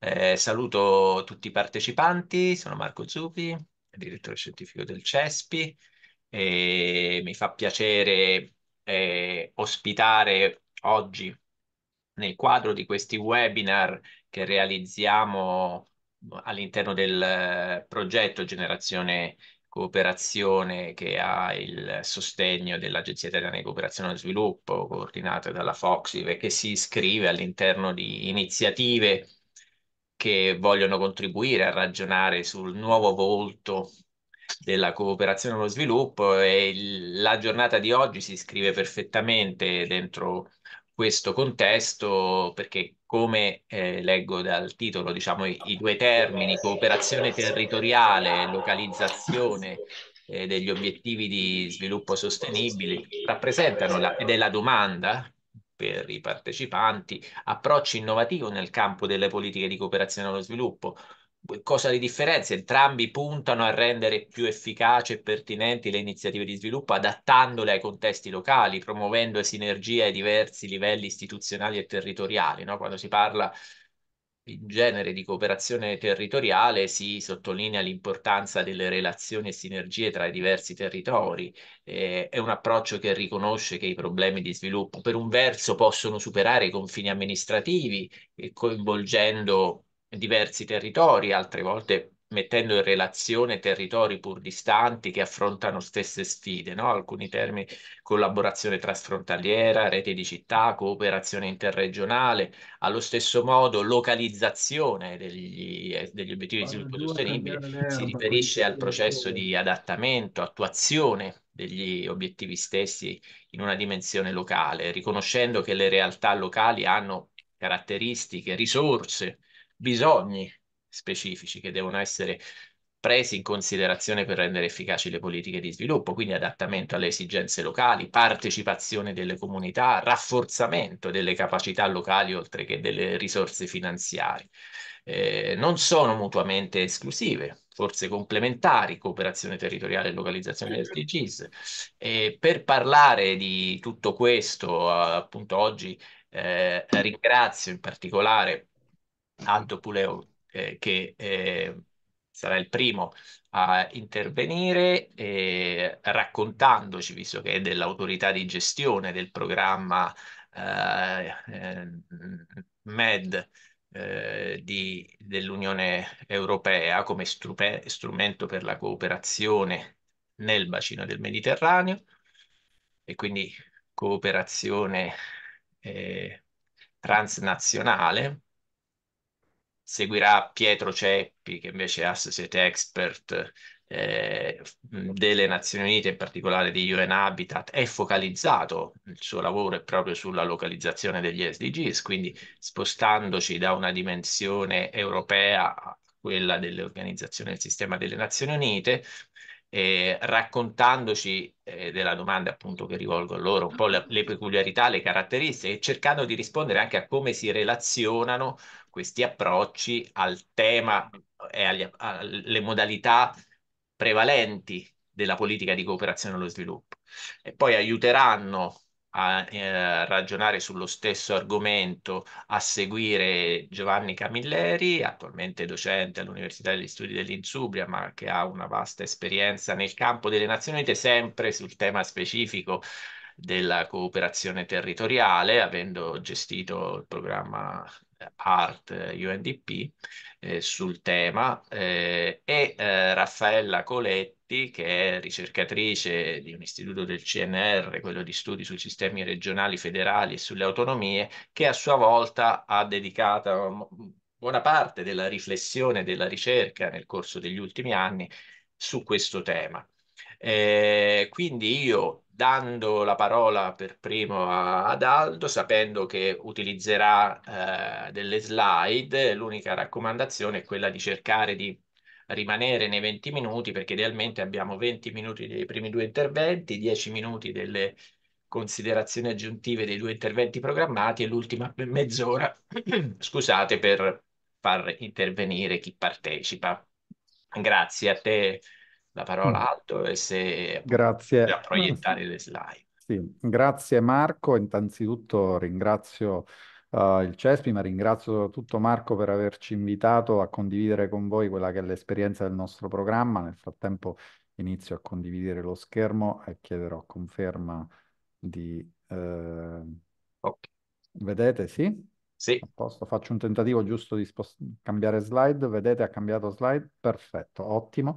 Eh, saluto tutti i partecipanti, sono Marco Zuppi, direttore scientifico del CESPI e mi fa piacere eh, ospitare oggi nel quadro di questi webinar che realizziamo all'interno del eh, progetto Generazione Cooperazione che ha il sostegno dell'Agenzia Italiana di Cooperazione e Sviluppo coordinata dalla Foxiv e che si iscrive all'interno di iniziative che vogliono contribuire a ragionare sul nuovo volto della cooperazione allo sviluppo e il, la giornata di oggi si iscrive perfettamente dentro questo contesto perché come eh, leggo dal titolo, diciamo i, i, due termini cooperazione territoriale e localizzazione eh, degli obiettivi di sviluppo sostenibile rappresentano la, ed è la domanda per i partecipanti, approccio innovativo nel campo delle politiche di cooperazione allo sviluppo. Cosa li differenzia? Entrambi puntano a rendere più efficaci e pertinenti le iniziative di sviluppo adattandole ai contesti locali, promuovendo sinergie ai diversi livelli istituzionali e territoriali. No? Quando si parla in genere di cooperazione territoriale si sottolinea l'importanza delle relazioni e sinergie tra i diversi territori. Eh, è un approccio che riconosce che i problemi di sviluppo per un verso possono superare i confini amministrativi coinvolgendo diversi territori, altre volte mettendo in relazione territori pur distanti che affrontano stesse sfide, no? alcuni termini collaborazione trasfrontaliera, rete di città, cooperazione interregionale, allo stesso modo localizzazione degli, degli obiettivi di sviluppo sostenibile si riferisce al processo di adattamento, attuazione degli obiettivi stessi in una dimensione locale, riconoscendo che le realtà locali hanno caratteristiche, risorse, bisogni specifici che devono essere presi in considerazione per rendere efficaci le politiche di sviluppo, quindi adattamento alle esigenze locali, partecipazione delle comunità, rafforzamento delle capacità locali oltre che delle risorse finanziarie. Eh, non sono mutuamente esclusive, forse complementari, cooperazione territoriale e localizzazione del SDGs. Certo. E per parlare di tutto questo, appunto oggi eh, ringrazio in particolare Aldo Puleo eh, che eh, sarà il primo a intervenire eh, raccontandoci, visto che è dell'autorità di gestione del programma eh, eh, MED eh, dell'Unione Europea come strupe, strumento per la cooperazione nel bacino del Mediterraneo e quindi cooperazione transnazionale seguirà Pietro Ceppi, che invece è associate expert eh, delle Nazioni Unite, in particolare di UN Habitat, è focalizzato, il suo lavoro è proprio sulla localizzazione degli SDGs, quindi spostandoci da una dimensione europea a quella dell'organizzazione del sistema delle Nazioni Unite, eh, raccontandoci eh, della domanda appunto che rivolgo a loro, un po' le, le peculiarità, le caratteristiche e cercando di rispondere anche a come si relazionano questi approcci al tema e agli, alle modalità prevalenti della politica di cooperazione allo sviluppo. E poi aiuteranno a eh, ragionare sullo stesso argomento a seguire Giovanni Camilleri, attualmente docente all'Università degli Studi dell'Insubria, ma che ha una vasta esperienza nel campo delle Nazioni Unite, sempre sul tema specifico della cooperazione territoriale, avendo gestito il programma ART UNDP eh, sul tema, eh, e eh, Raffaella Coletti Marchetti, che è ricercatrice di un istituto del CNR, quello di studi sui sistemi regionali federali e sulle autonomie, che a sua volta ha dedicato buona parte della riflessione e della ricerca nel corso degli ultimi anni su questo tema. Eh, quindi io dando la parola per primo a, ad Aldo, sapendo che utilizzerà eh, delle slide, l'unica raccomandazione è quella di cercare di rimanere nei 20 minuti perché idealmente abbiamo 20 minuti dei primi due interventi, 10 minuti delle considerazioni aggiuntive dei due interventi programmati e l'ultima mezz'ora, scusate, per far intervenire chi partecipa. Grazie a te la parola mm. Alto e se Grazie. proiettare le slide. Sì, grazie Marco, innanzitutto ringrazio uh, il CESPI, ma ringrazio soprattutto Marco per averci invitato a condividere con voi quella che è l'esperienza del nostro programma. Nel frattempo inizio a condividere lo schermo e chiederò conferma di... Eh... Okay. Vedete, sì? Sì. Posto, faccio un tentativo giusto di cambiare slide. Vedete, ha cambiato slide? Perfetto, ottimo.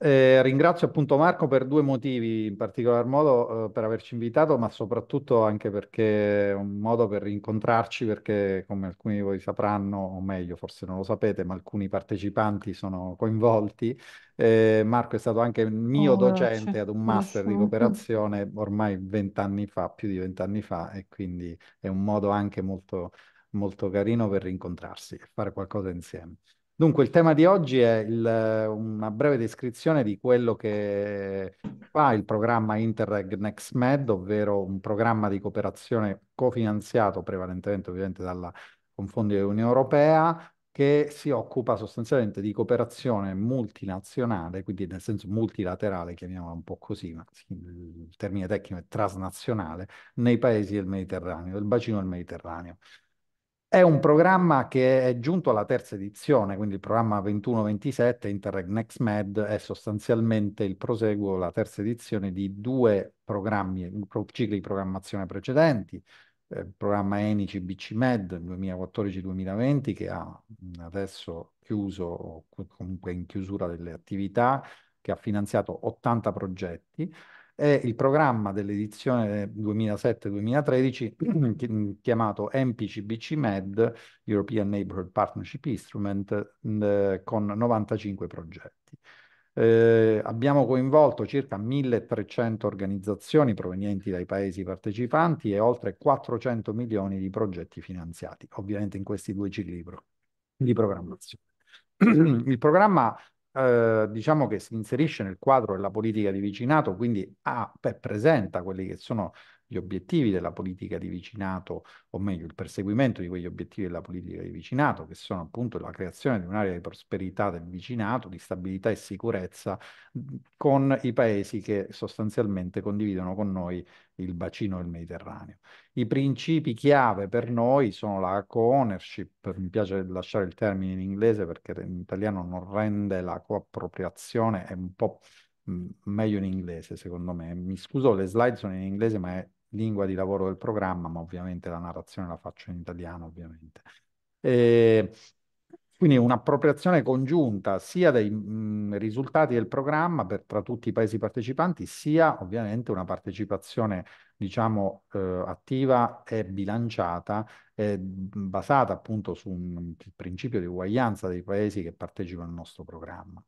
Eh, ringrazio appunto Marco per due motivi, in particolar modo eh, per averci invitato, ma soprattutto anche perché è un modo per rincontrarci, perché come alcuni di voi sapranno, o meglio forse non lo sapete, ma alcuni partecipanti sono coinvolti. Eh, Marco è stato anche mio oh, docente c'è. ad un master di cooperazione ormai vent'anni fa, più di vent'anni fa, e quindi è un modo anche molto, molto carino per rincontrarsi e fare qualcosa insieme. Dunque, il tema di oggi è il, una breve descrizione di quello che fa il programma Interreg NextMed, ovvero un programma di cooperazione cofinanziato prevalentemente ovviamente dalla, con fondi dell'Unione Europea, che si occupa sostanzialmente di cooperazione multinazionale, quindi nel senso multilaterale, chiamiamola un po' così, ma il termine tecnico è transnazionale, nei paesi del Mediterraneo, del bacino del Mediterraneo. È un programma che è giunto alla terza edizione, quindi il programma 21-27 Interreg Next Med è sostanzialmente il proseguo, la terza edizione di due programmi, cicli di programmazione precedenti, eh, il programma ENICI BC Med 2014-2020 che ha adesso chiuso, comunque in chiusura delle attività, che ha finanziato 80 progetti è il programma dell'edizione 2007-2013 chiamato MPCBC Med, European Neighborhood Partnership Instrument, con 95 progetti. Eh, abbiamo coinvolto circa 1300 organizzazioni provenienti dai paesi partecipanti e oltre 400 milioni di progetti finanziati, ovviamente in questi due cicli di, di programmazione. Il programma eh, diciamo che si inserisce nel quadro della politica di vicinato, quindi ha, ah, beh, presenta quelli che sono gli obiettivi della politica di vicinato, o meglio il perseguimento di quegli obiettivi della politica di vicinato, che sono appunto la creazione di un'area di prosperità del vicinato, di stabilità e sicurezza con i paesi che sostanzialmente condividono con noi il bacino del Mediterraneo. I principi chiave per noi sono la co-ownership, mi piace lasciare il termine in inglese perché in italiano non rende la coappropriazione, è un po' meglio in inglese secondo me. Mi scuso, le slide sono in inglese ma è lingua di lavoro del programma, ma ovviamente la narrazione la faccio in italiano, ovviamente. E ehm, quindi un'appropriazione congiunta sia dei mh, risultati del programma per, tra tutti i paesi partecipanti, sia ovviamente una partecipazione, diciamo, eh, attiva e bilanciata, eh, basata appunto su un, un principio di uguaglianza dei paesi che partecipano al nostro programma.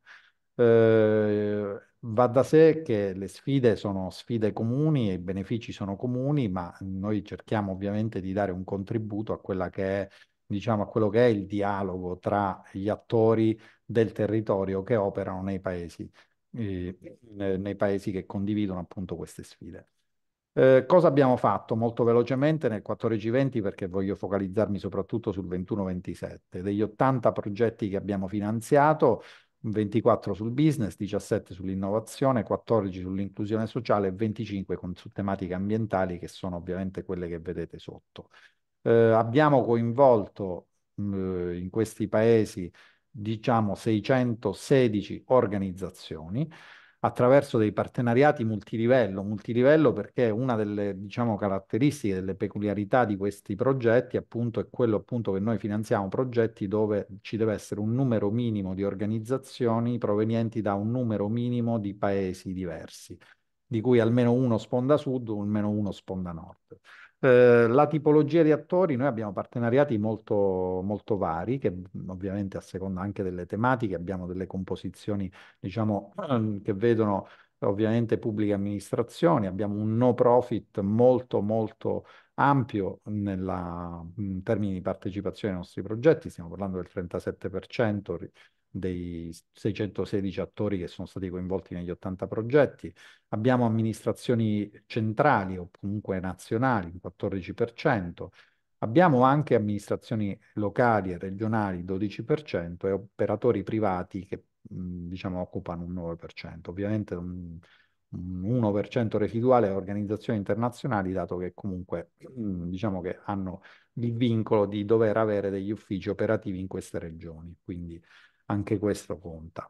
Eh, va da sé che le sfide sono sfide comuni e i benefici sono comuni, ma noi cerchiamo ovviamente di dare un contributo a quella che è diciamo, a quello che è il dialogo tra gli attori del territorio che operano nei paesi, eh, nei paesi che condividono appunto queste sfide. Eh, cosa abbiamo fatto? Molto velocemente nel 14-20 perché voglio focalizzarmi soprattutto sul 21-27. Degli 80 progetti che abbiamo finanziato, 24 sul business, 17 sull'innovazione, 14 sull'inclusione sociale e 25 con, su tematiche ambientali che sono ovviamente quelle che vedete sotto. Eh, abbiamo coinvolto mh, mm, eh, in questi paesi diciamo 616 organizzazioni, attraverso dei partenariati multilivello, multilivello perché una delle diciamo, caratteristiche, delle peculiarità di questi progetti appunto è quello appunto che noi finanziamo progetti dove ci deve essere un numero minimo di organizzazioni provenienti da un numero minimo di paesi diversi, di cui almeno uno sponda sud, almeno uno sponda nord. Eh, la tipologia di attori, noi abbiamo partenariati molto, molto vari, che mm, ovviamente a seconda anche delle tematiche, abbiamo delle composizioni, diciamo, ehm, che vedono ovviamente pubbliche amministrazioni, abbiamo un no profit molto molto ampio nella, in termini di partecipazione ai nostri progetti, stiamo parlando del 37%, dei 616 attori che sono stati coinvolti negli 80 progetti, abbiamo amministrazioni centrali o comunque nazionali, un 14%, abbiamo anche amministrazioni locali e regionali, 12%, e operatori privati che diciamo occupano un 9%. Ovviamente un, un 1% residuale a organizzazioni internazionali, dato che comunque diciamo che hanno il vincolo di dover avere degli uffici operativi in queste regioni. Quindi anche questo conta.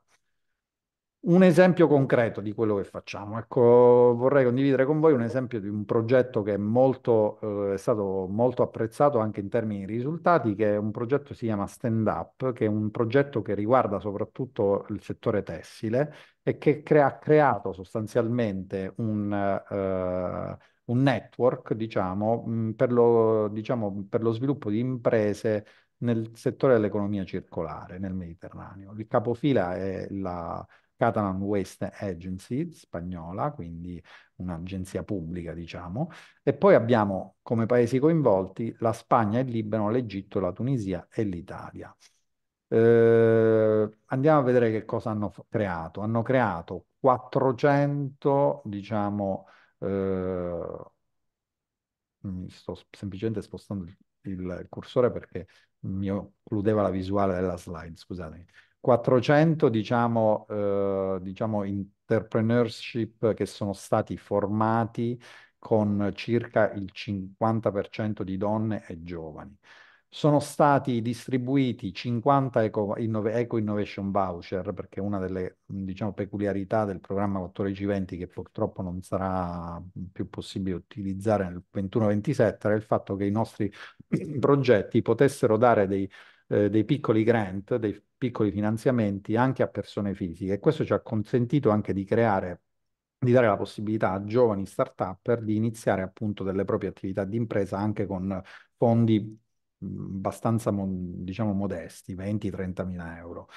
Un esempio concreto di quello che facciamo. Ecco, vorrei condividere con voi un esempio di un progetto che è, molto, eh, è stato molto apprezzato anche in termini di risultati, che è un progetto che si chiama Stand Up, che è un progetto che riguarda soprattutto il settore tessile e che crea, ha creato sostanzialmente un, eh, un network, diciamo, per lo, diciamo, per lo sviluppo di imprese nel settore dell'economia circolare nel Mediterraneo. Il capofila è la Catalan Waste Agency spagnola, quindi un'agenzia pubblica, diciamo, e poi abbiamo come paesi coinvolti la Spagna, il Libano, l'Egitto, la Tunisia e l'Italia. Eh, andiamo a vedere che cosa hanno creato. Hanno creato 400, diciamo, eh, mi sto semplicemente spostando il, il cursore perché mi occludeva la visuale della slide, scusatemi. 400 diciamo, eh, diciamo entrepreneurship che sono stati formati con circa il 50% di donne e giovani. Sono stati distribuiti 50 Eco, Eco Innovation Voucher, perché una delle diciamo, peculiarità del programma 14-20, che purtroppo non sarà più possibile utilizzare nel 21-27, era il fatto che i nostri progetti potessero dare dei, eh, dei piccoli grant, dei piccoli finanziamenti anche a persone fisiche. E questo ci ha consentito anche di creare di dare la possibilità a giovani start-upper di iniziare appunto delle proprie attività di impresa anche con fondi abbastanza, diciamo, modesti, 20-30 mila euro.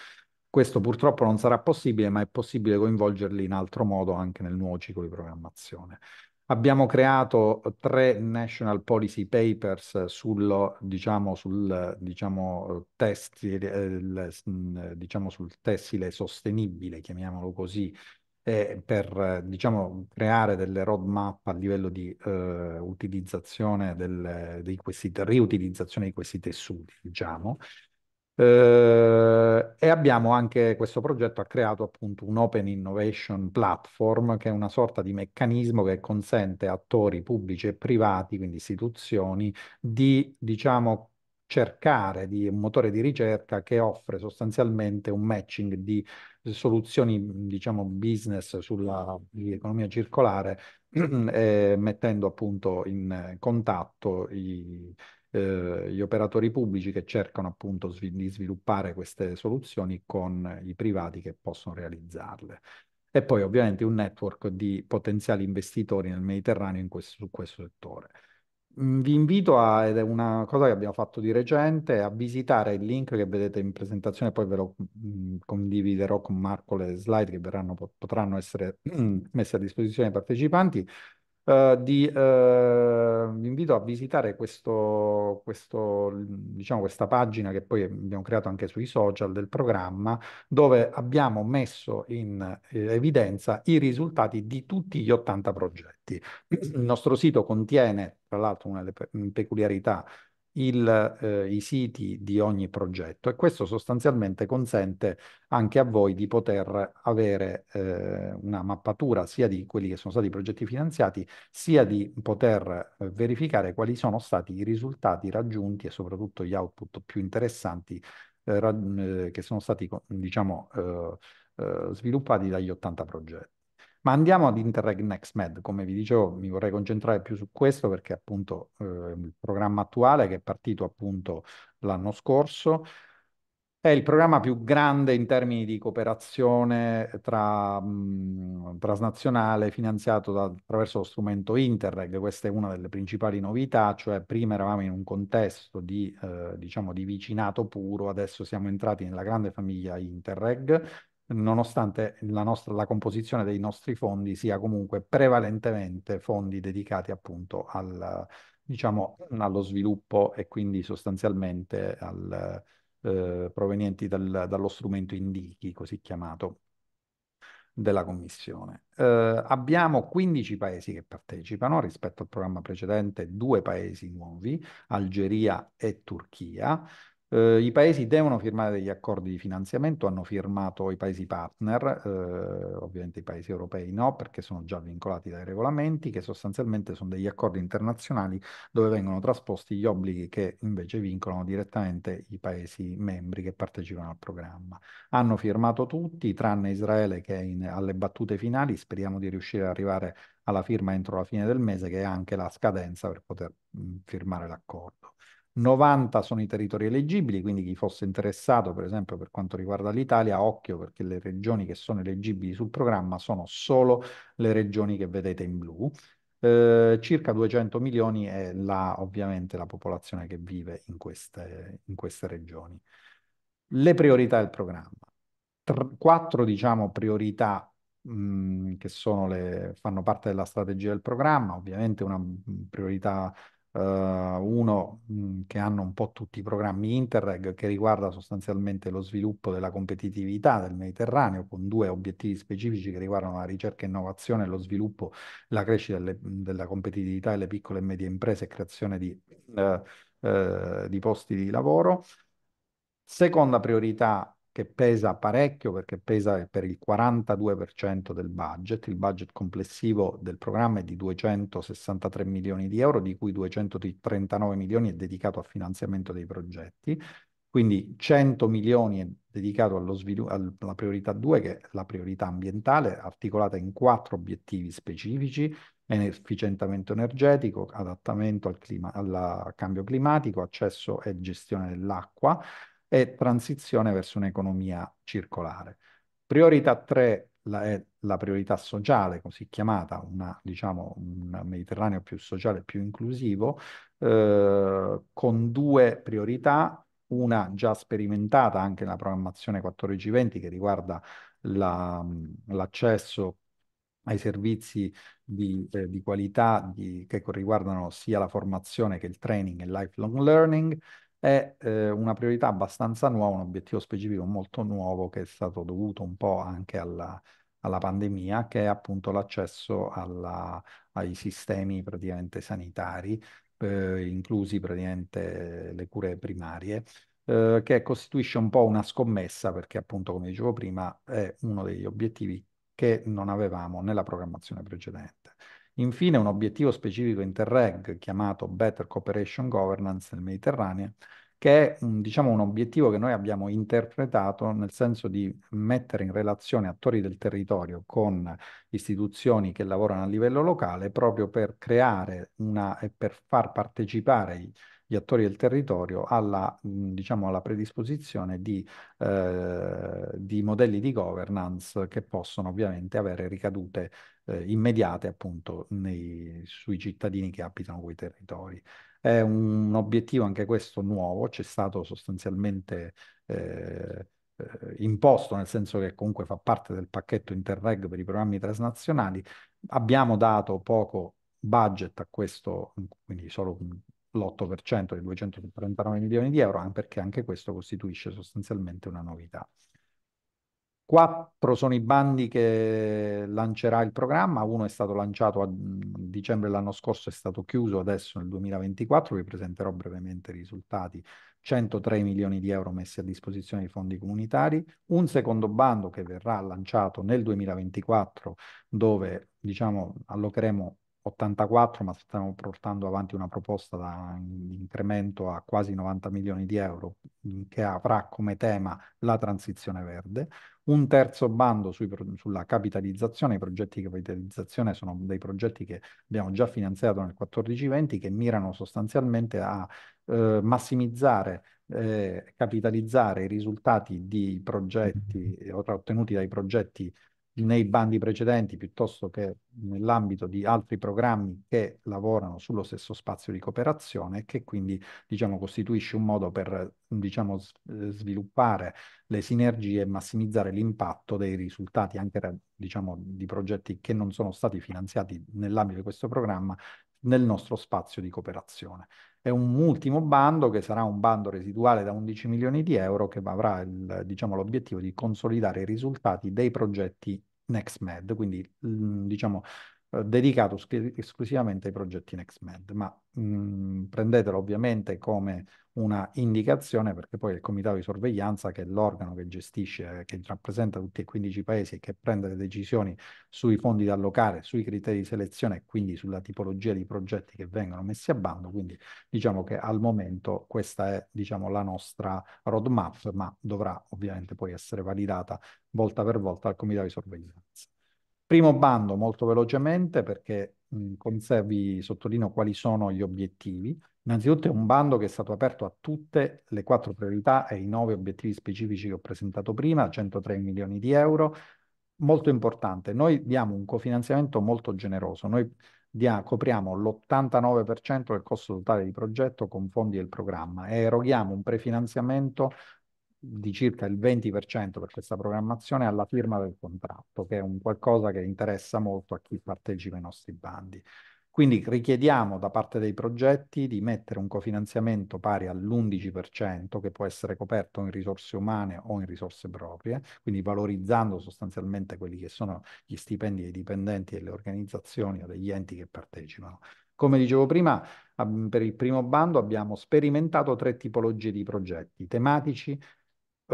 Questo purtroppo non sarà possibile, ma è possibile coinvolgerli in altro modo anche nel nuovo ciclo di programmazione. Abbiamo creato tre national policy papers sul, diciamo, sul, diciamo, tessile, eh, diciamo, sul tessile sostenibile, chiamiamolo così, e per diciamo, creare delle roadmap a livello di eh, utilizzazione del, di questi, riutilizzazione di questi tessuti, diciamo. Eh, e abbiamo anche questo progetto ha creato appunto un Open Innovation Platform che è una sorta di meccanismo che consente a attori pubblici e privati, quindi istituzioni, di diciamo cercare di un motore di ricerca che offre sostanzialmente un matching di soluzioni, diciamo, business sull'economia circolare, eh, mettendo appunto in contatto i, eh, gli operatori pubblici che cercano appunto svi di sviluppare queste soluzioni con i privati che possono realizzarle. E poi ovviamente un network di potenziali investitori nel Mediterraneo in questo, su questo settore vi invito a, ed è una cosa che abbiamo fatto di recente, a visitare il link che vedete in presentazione, poi ve lo mhmm, condividerò con Marco le slide che verranno, potranno essere messe a disposizione ai partecipanti, Uh, di, uh, vi invito a visitare questo, questo, diciamo, questa pagina che poi abbiamo creato anche sui social del programma, dove abbiamo messo in eh, evidenza i risultati di tutti gli 80 progetti. Il nostro sito contiene, tra l'altro, una delle pe peculiarità il, eh, i siti di ogni progetto e questo sostanzialmente consente anche a voi di poter avere eh, una mappatura sia di quelli che sono stati i progetti finanziati, sia di poter eh, verificare quali sono stati i risultati raggiunti e soprattutto gli output più interessanti eh, eh, che sono stati, diciamo, eh, sviluppati dagli 80 progetti. Ma andiamo ad Interreg Next Med, come vi dicevo mi vorrei concentrare più su questo perché appunto eh, il programma attuale che è partito appunto l'anno scorso è il programma più grande in termini di cooperazione tra, mh, mhmm, transnazionale finanziato da, attraverso lo strumento Interreg, questa è una delle principali novità, cioè prima eravamo in un contesto di, eh, diciamo, di vicinato puro, adesso siamo entrati nella grande famiglia Interreg, nonostante la, nostra, la, composizione dei nostri fondi sia comunque prevalentemente fondi dedicati appunto al, diciamo, allo sviluppo e quindi sostanzialmente al, eh, provenienti dal, dallo strumento indichi, così chiamato, della Commissione. Eh, abbiamo 15 paesi che partecipano rispetto al programma precedente, due paesi nuovi, Algeria e Turchia. Eh, I paesi devono firmare degli accordi di finanziamento, hanno firmato i paesi partner, eh, ovviamente i paesi europei no, perché sono già vincolati dai regolamenti, che sostanzialmente sono degli accordi internazionali dove vengono trasposti gli obblighi che invece vincolano direttamente i paesi membri che partecipano al programma. Hanno firmato tutti, tranne Israele che è in, alle battute finali, speriamo di riuscire ad arrivare alla firma entro la fine del mese, che è anche la scadenza per poter mh, firmare l'accordo. 90 sono i territori eleggibili, quindi chi fosse interessato, per esempio per quanto riguarda l'Italia, occhio perché le regioni che sono eleggibili sul programma sono solo le regioni che vedete in blu. Eh, circa 200 milioni è la, ovviamente la popolazione che vive in queste, in queste regioni. Le priorità del programma. Tr quattro diciamo, priorità mh, che le, fanno parte della strategia del programma, ovviamente una priorità Uh, uno mh, mm, che hanno un po' tutti i programmi Interreg che riguarda sostanzialmente lo sviluppo della competitività del Mediterraneo con due obiettivi specifici che riguardano la ricerca e innovazione, lo sviluppo, la crescita delle, della competitività delle piccole e medie imprese e creazione di, uh, uh, di posti di lavoro. Seconda priorità che pesa parecchio perché pesa per il 42% del budget, il budget complessivo del programma è di 263 milioni di euro, di cui 239 milioni è dedicato al finanziamento dei progetti, quindi 100 milioni è dedicato alla priorità 2, che è la priorità ambientale, articolata in quattro obiettivi specifici, efficientamento energetico, adattamento al, clima, al cambio climatico, accesso e gestione dell'acqua, e transizione verso un'economia circolare. Priorità 3 la, è la priorità sociale, così chiamata, una, diciamo, un Mediterraneo più sociale, e più inclusivo, eh, con due priorità, una già sperimentata anche nella programmazione 14-20 che riguarda l'accesso ai servizi di, eh, di qualità di, che riguardano sia la formazione che il training e il lifelong learning, è eh, una priorità abbastanza nuova, un obiettivo specifico molto nuovo che è stato dovuto un po' anche alla, alla pandemia, che è appunto l'accesso alla, ai sistemi praticamente sanitari, eh, inclusi praticamente le cure primarie, eh, che costituisce un po' una scommessa perché appunto, come dicevo prima, è uno degli obiettivi che non avevamo nella programmazione precedente. Infine, un obiettivo specifico Interreg chiamato Better Cooperation Governance nel Mediterraneo, che è un, diciamo, un obiettivo che noi abbiamo interpretato nel senso di mettere in relazione attori del territorio con istituzioni che lavorano a livello locale proprio per creare una, e per far partecipare i gli attori del territorio alla, diciamo, alla predisposizione di, eh, di, modelli di governance che possono ovviamente avere ricadute eh, immediate appunto nei, sui cittadini che abitano quei territori. È un, obiettivo anche questo nuovo, c'è stato sostanzialmente eh, eh imposto, nel senso che comunque fa parte del pacchetto Interreg per i programmi transnazionali. Abbiamo dato poco budget a questo, quindi solo l'8% dei 239 milioni di euro, anche perché anche questo costituisce sostanzialmente una novità. Quattro sono i bandi che lancerà il programma, uno è stato lanciato a dicembre dell'anno scorso, è stato chiuso adesso nel 2024, vi presenterò brevemente i risultati, 103 milioni di euro messi a disposizione di fondi comunitari, un secondo bando che verrà lanciato nel 2024 dove diciamo, allocheremo 84, ma stiamo portando avanti una proposta da, incremento a quasi 90 milioni di euro mm, che avrà come tema la transizione verde. Un terzo bando sui, sulla capitalizzazione, i progetti di capitalizzazione sono dei progetti che abbiamo già finanziato nel 14-20 che mirano sostanzialmente a eh, massimizzare eh, capitalizzare i risultati di progetti mm-hmm. ottenuti dai progetti nei bandi precedenti piuttosto che nell'ambito di altri programmi che lavorano sullo stesso spazio di cooperazione che quindi diciamo, costituisce un modo per diciamo, eh, sviluppare le sinergie e massimizzare l'impatto dei risultati anche diciamo, di progetti che non sono stati finanziati nell'ambito di questo programma nel nostro spazio di cooperazione e un ultimo bando che sarà un bando residuale da 11 milioni di euro che avrà il, diciamo, l'obiettivo di consolidare i risultati dei progetti NextMed, quindi diciamo, eh, dedicato esclusivamente ai progetti NextMed, ma mh, mm, prendetelo ovviamente come una indicazione perché poi il comitato di sorveglianza, che è l'organo che gestisce, che rappresenta tutti e 15 paesi e che prende le decisioni sui fondi da allocare, sui criteri di selezione e quindi sulla tipologia di progetti che vengono messi a bando, quindi diciamo che al momento questa è diciamo, la nostra roadmap, ma dovrà ovviamente poi essere validata volta per volta dal comitato di sorveglianza. Primo bando, molto velocemente, perché mh, con vi sottolineo quali sono gli obiettivi. Innanzitutto è un bando che è stato aperto a tutte le quattro priorità e i nove obiettivi specifici che ho presentato prima, 103 milioni di euro. Molto importante, noi diamo un cofinanziamento molto generoso, noi dia, copriamo l'89% del costo totale di progetto con fondi del programma e eroghiamo un prefinanziamento di circa il 20% per questa programmazione alla firma del contratto, che è un qualcosa che interessa molto a chi partecipa ai nostri bandi. Quindi richiediamo da parte dei progetti di mettere un cofinanziamento pari all'11%, che può essere coperto in risorse umane o in risorse proprie, quindi valorizzando sostanzialmente quelli che sono gli stipendi dei dipendenti delle organizzazioni o degli enti che partecipano. Come dicevo prima, per il primo bando abbiamo sperimentato tre tipologie di progetti, tematici,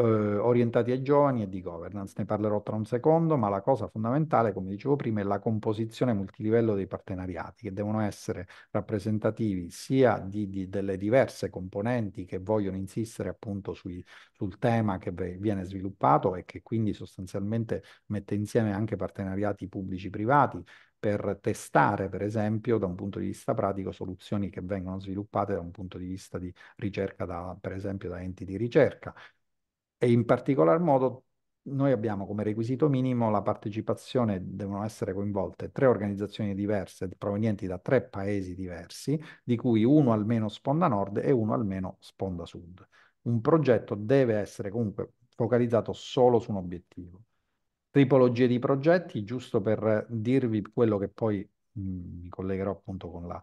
eh, orientati ai giovani e di governance. Ne parlerò tra un secondo, ma la cosa fondamentale, come dicevo prima, è la composizione multilivello dei partenariati, che devono essere rappresentativi sia di, di, delle diverse componenti che vogliono insistere appunto sui, sul tema che viene sviluppato e che quindi sostanzialmente mette insieme anche partenariati pubblici-privati, per testare, per esempio, da un punto di vista pratico, soluzioni che vengono sviluppate da un punto di vista di ricerca, da, per esempio, da enti di ricerca, e in particolar modo noi abbiamo come requisito minimo la partecipazione, devono essere coinvolte tre organizzazioni diverse provenienti da tre paesi diversi, di cui uno almeno sponda nord e uno almeno sponda sud. Un progetto deve essere comunque focalizzato solo su un obiettivo. Tipologie di progetti, giusto per dirvi quello che poi mh, mi collegherò appunto con la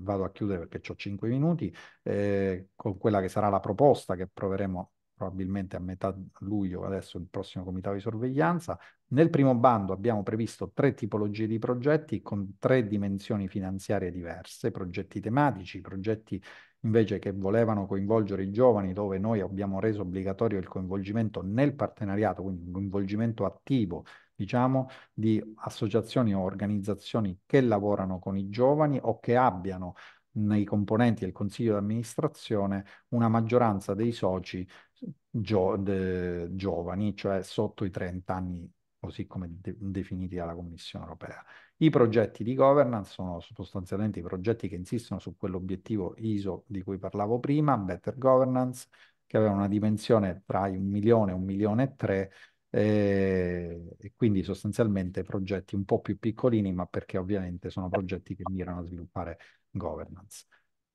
vado a chiudere perché ho 5 minuti, eh, con quella che sarà la proposta che proveremo probabilmente a metà luglio, adesso il prossimo comitato di sorveglianza. Nel primo bando abbiamo previsto tre tipologie di progetti con tre dimensioni finanziarie diverse, progetti tematici, progetti invece che volevano coinvolgere i giovani, dove noi abbiamo reso obbligatorio il coinvolgimento nel partenariato, quindi un coinvolgimento attivo, diciamo, di associazioni o organizzazioni che lavorano con i giovani o che abbiano nei componenti del consiglio di amministrazione una maggioranza dei soci giovani, cioè sotto i 30 anni, così come de- definiti dalla Commissione europea. I progetti di governance sono sostanzialmente i progetti che insistono su quell'obiettivo ISO di cui parlavo prima, Better Governance, che aveva una dimensione tra un milione e un milione e tre, eh, e quindi sostanzialmente progetti un po' più piccolini, ma perché ovviamente sono progetti che mirano a sviluppare governance.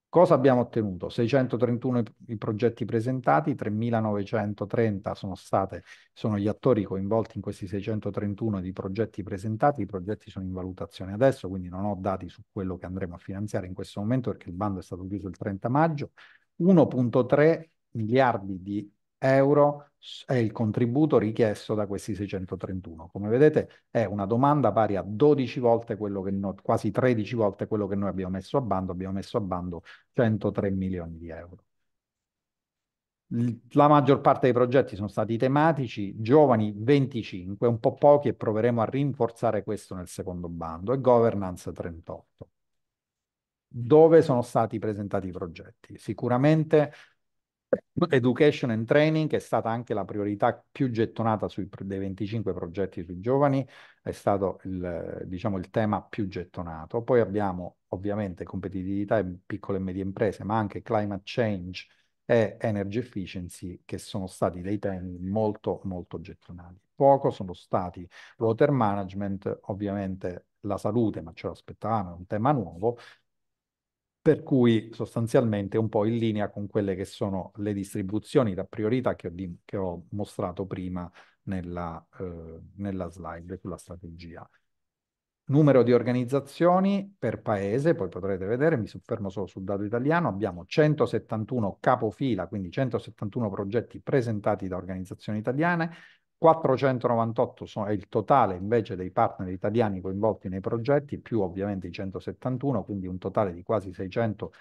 Cosa abbiamo ottenuto? 631 i progetti presentati, 3.930 sono, state, sono gli attori coinvolti in questi 631 di progetti presentati, i progetti sono in valutazione adesso, quindi non ho dati su quello che andremo a finanziare in questo momento perché il bando è stato chiuso il 30 maggio, 1.3 miliardi di euro è il contributo richiesto da questi 631. Come vedete è una domanda pari a 12 volte quello che noi, quasi 13 volte quello che noi abbiamo messo a bando, abbiamo messo a bando 103 milioni di euro. La maggior parte dei progetti sono stati tematici, giovani 25, un po' pochi e proveremo a rinforzare questo nel secondo bando e governance 38. Dove sono stati presentati i progetti? Sicuramente Education and Training è stata anche la priorità più gettonata sui, dei 25 progetti sui giovani, è stato il, diciamo, il tema più gettonato. Poi abbiamo ovviamente competitività e piccole e medie imprese, ma anche climate change e energy efficiency, che sono stati dei temi molto, molto gettonati. Poco sono stati water management, ovviamente la salute, ma ce l'aspettavamo, è un tema nuovo, per cui sostanzialmente è un po' in linea con quelle che sono le distribuzioni da priorità che ho, di, che ho mostrato prima nella, eh, nella slide sulla strategia. Numero di organizzazioni per paese, poi potrete vedere, mi soffermo solo sul dato italiano, abbiamo 171 capofila, quindi 171 progetti presentati da organizzazioni italiane, 498 sono, è il totale invece dei partner italiani coinvolti nei progetti, più ovviamente i 171, quindi un totale di quasi 600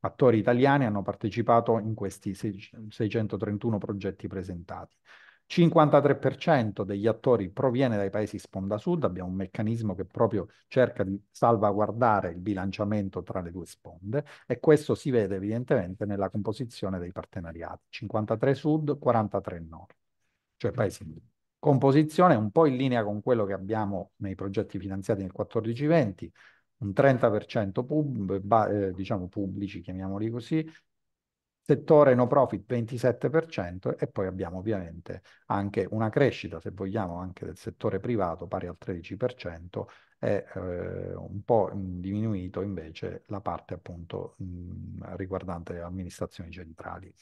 attori italiani hanno partecipato in questi 631 progetti presentati. 53% degli attori proviene dai paesi sponda sud, abbiamo un meccanismo che proprio cerca di salvaguardare il bilanciamento tra le due sponde e questo si vede evidentemente nella composizione dei partenariati, 53 sud, 43 nord cioè paesi di composizione, un po' in linea con quello che abbiamo nei progetti finanziati nel 14-20, un 30% pub, eh, eh, diciamo pubblici, chiamiamoli così, settore no profit 27% e poi abbiamo ovviamente anche una crescita, se vogliamo, anche del settore privato pari al 13% e eh, un po' diminuito invece la parte appunto mh, mm, riguardante le amministrazioni centrali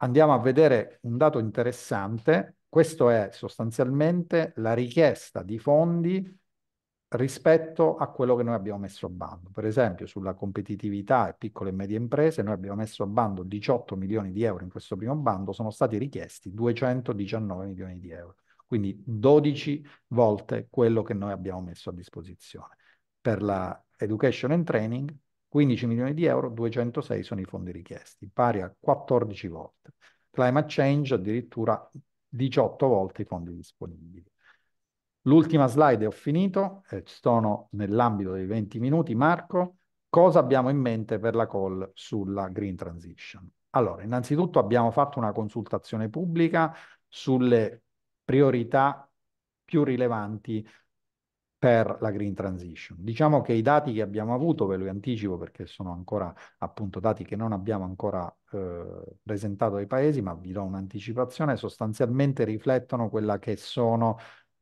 andiamo a vedere un dato interessante. Questo è sostanzialmente la richiesta di fondi rispetto a quello che noi abbiamo messo a bando. Per esempio sulla competitività e piccole e medie imprese noi abbiamo messo a bando 18 milioni di euro in questo primo bando, sono stati richiesti 219 milioni di euro, quindi 12 volte quello che noi abbiamo messo a disposizione. Per la education and training 15 milioni di euro, 206 sono i fondi richiesti, pari a 14 volte. Climate Change addirittura 18 volte i fondi disponibili. L'ultima slide ho finito, eh, sono nell'ambito dei 20 minuti. Marco, cosa abbiamo in mente per la call sulla Green Transition? Allora, innanzitutto abbiamo fatto una consultazione pubblica sulle priorità più rilevanti per la green transition. Diciamo che i dati che abbiamo avuto, ve li anticipo perché sono ancora appunto dati che non abbiamo ancora eh, presentato ai paesi, ma vi do un'anticipazione, sostanzialmente riflettono quella che sono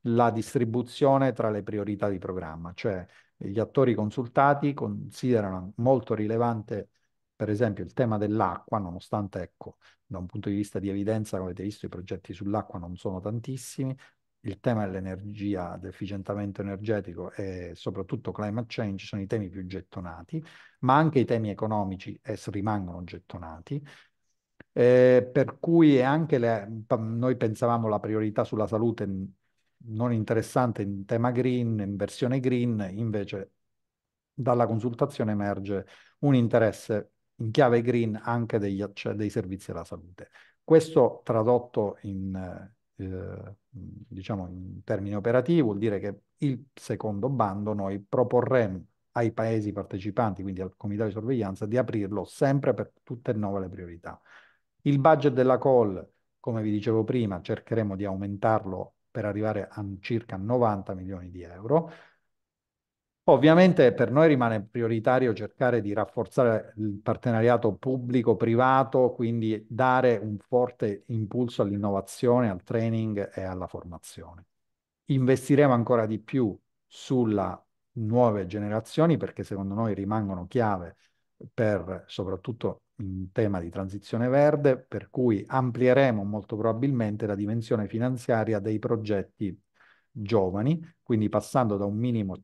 la distribuzione tra le priorità di programma, cioè gli attori consultati considerano molto rilevante per esempio il tema dell'acqua, nonostante ecco, da un punto di vista di evidenza, come avete visto, i progetti sull'acqua non sono tantissimi, il tema dell'energia, dell'efficientamento energetico e soprattutto climate change sono i temi più gettonati, ma anche i temi economici eh, rimangono gettonati. Eh, per cui anche le, noi pensavamo la priorità sulla salute non interessante in tema green, in versione green, invece dalla consultazione emerge un interesse in chiave green anche degli, cioè dei servizi alla salute. Questo tradotto in eh, diciamo in termini operativi, vuol dire che il secondo bando noi proporremo ai paesi partecipanti, quindi al comitato di sorveglianza, di aprirlo sempre per tutte e nove le priorità. Il budget della call, come vi dicevo prima, cercheremo di aumentarlo per arrivare a circa 90 milioni di euro. Ovviamente per noi rimane prioritario cercare di rafforzare il partenariato pubblico-privato, quindi dare un forte impulso all'innovazione, al training e alla formazione. Investiremo ancora di più sulle nuove generazioni perché secondo noi rimangono chiave per soprattutto in tema di transizione verde, per cui amplieremo molto probabilmente la dimensione finanziaria dei progetti giovani, quindi passando da un minimo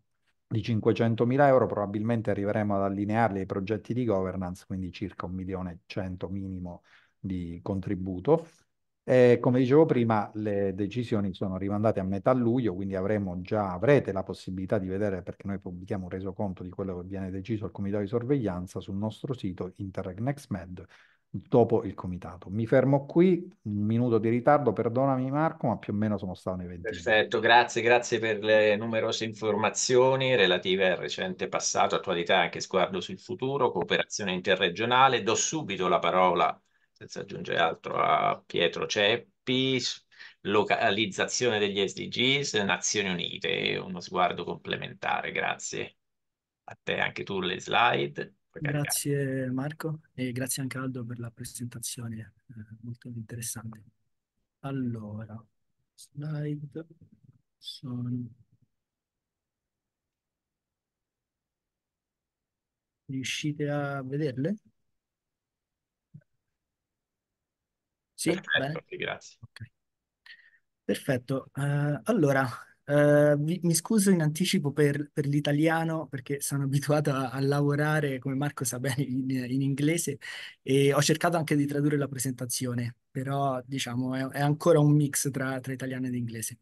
di 500.000 euro, probabilmente arriveremo ad allinearli ai progetti di governance, quindi circa 1.100.000 minimo di contributo. E come dicevo prima, le decisioni sono rimandate a metà luglio, quindi avremo già, avrete la possibilità di vedere, perché noi pubblichiamo un resoconto di quello che viene deciso al comitato di sorveglianza sul nostro sito Interreg Next Med, dopo il comitato. Mi fermo qui, un minuto di ritardo, perdonami Marco, ma più o meno sono stato nei 20. Perfetto, grazie, grazie per le numerose informazioni relative al recente passato, attualità anche sguardo sul futuro, cooperazione interregionale. Do subito la parola, senza aggiungere altro, a Pietro Ceppi, localizzazione degli SDGs, Nazioni Unite, uno sguardo complementare. Grazie. A te anche tu le slide. Grazie Marco e grazie anche Aldo per la presentazione eh, molto interessante. Allora, slide sono... Riuscite a vederle? Sì, Perfetto, sì, grazie. Okay. Perfetto, uh, allora eh, vi- mi scuso in anticipo per, per l'italiano perché sono abituato a, a lavorare, come Marco sa bene, in, in inglese e ho cercato anche di tradurre la presentazione, però diciamo è, è ancora un mix tra, tra italiano ed inglese.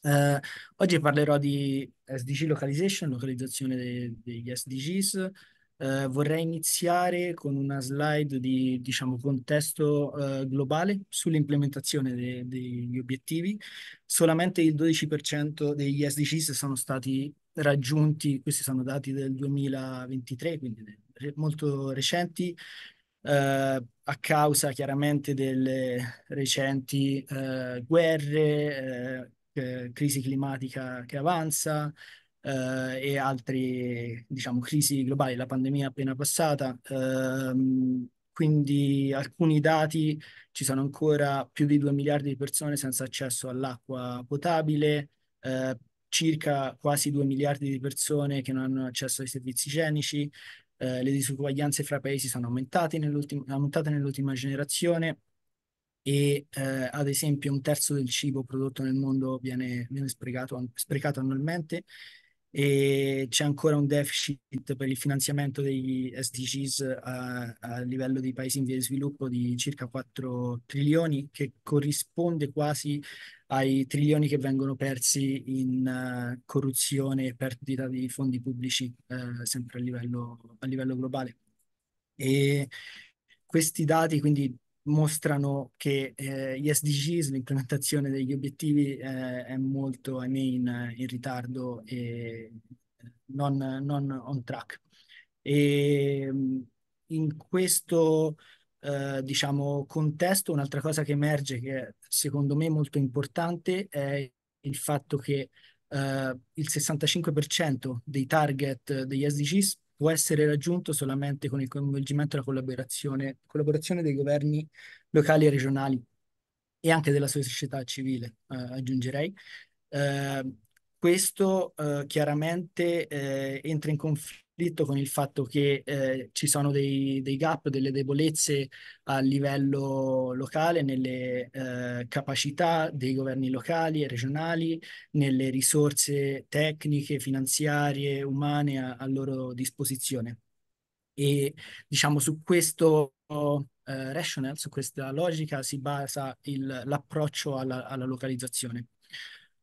Eh, oggi parlerò di SDG Localization, localizzazione de- degli SDGs, eh, vorrei iniziare con una slide di, diciamo, contesto eh, globale sull'implementazione de- degli obiettivi. Solamente il 12% degli SDGs sono stati raggiunti, questi sono dati del 2023, quindi re- molto recenti, eh, a causa chiaramente delle recenti eh, guerre, eh, eh, crisi climatica che avanza, eh, e altre diciamo, crisi globali, la pandemia appena passata. Ehm, quindi alcuni dati ci sono ancora più di 2 miliardi di persone senza accesso all'acqua potabile, eh, circa quasi 2 miliardi di persone che non hanno accesso ai servizi igienici, eh, le disuguaglianze fra paesi sono aumentate, aumentate nell'ultima generazione e eh, ad esempio un terzo del cibo prodotto nel mondo viene, viene sprecato, sprecato annualmente e c'è ancora un deficit per il finanziamento degli SDGs a, a, livello dei paesi in via di sviluppo di circa 4 trilioni, che corrisponde quasi ai trilioni che vengono persi in uh, corruzione e perdita di fondi pubblici uh, sempre a livello, a livello globale. E questi dati quindi mostrano che eh, gli SDGs, l'implementazione degli obiettivi eh, è molto, ahimè, in, eh, in, ritardo e non, non on track. E ehm, in questo eh, diciamo, contesto un'altra cosa che emerge, che secondo me è molto importante, è il fatto che eh, il 65% dei target degli SDGs può essere raggiunto solamente con il coinvolgimento e la collaborazione, collaborazione dei governi locali e regionali e anche della società civile, eh, aggiungerei. Eh, questo eh, chiaramente eh, entra in conflitto conflitto con il fatto che eh, ci sono dei, dei, gap, delle debolezze a livello locale, nelle eh, capacità dei governi locali e regionali, nelle risorse tecniche, finanziarie, umane a, a loro disposizione. E diciamo su questo eh, rational, su questa logica si basa l'approccio alla, alla localizzazione.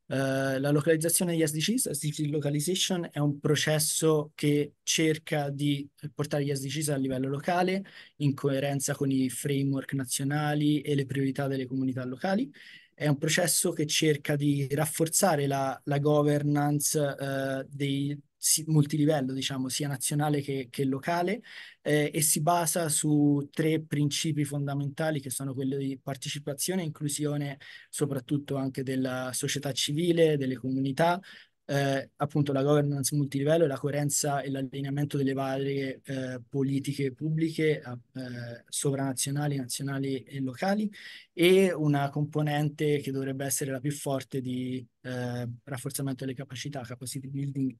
Eh, la localizzazione degli SDGs, SDG localization, è un processo che cerca di portare gli SDGs a livello locale in coerenza con i framework nazionali e le priorità delle comunità locali. È un processo che cerca di rafforzare la, la governance uh, dei, multilivello, diciamo, sia nazionale che, che locale, eh, e si basa su tre principi fondamentali che sono quelli di partecipazione e inclusione, soprattutto anche della società civile, delle comunità, eh, appunto la governance multilivello la coerenza e l'allineamento delle varie eh, politiche pubbliche eh, sovranazionali, nazionali e locali e una componente che dovrebbe essere la più forte di eh, rafforzamento delle capacità, capacity building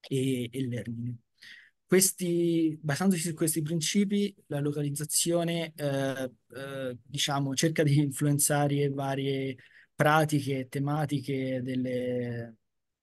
e, e learning. Questi, basandosi su questi principi, la localizzazione eh, eh, diciamo, cerca di influenzare varie pratiche, tematiche delle,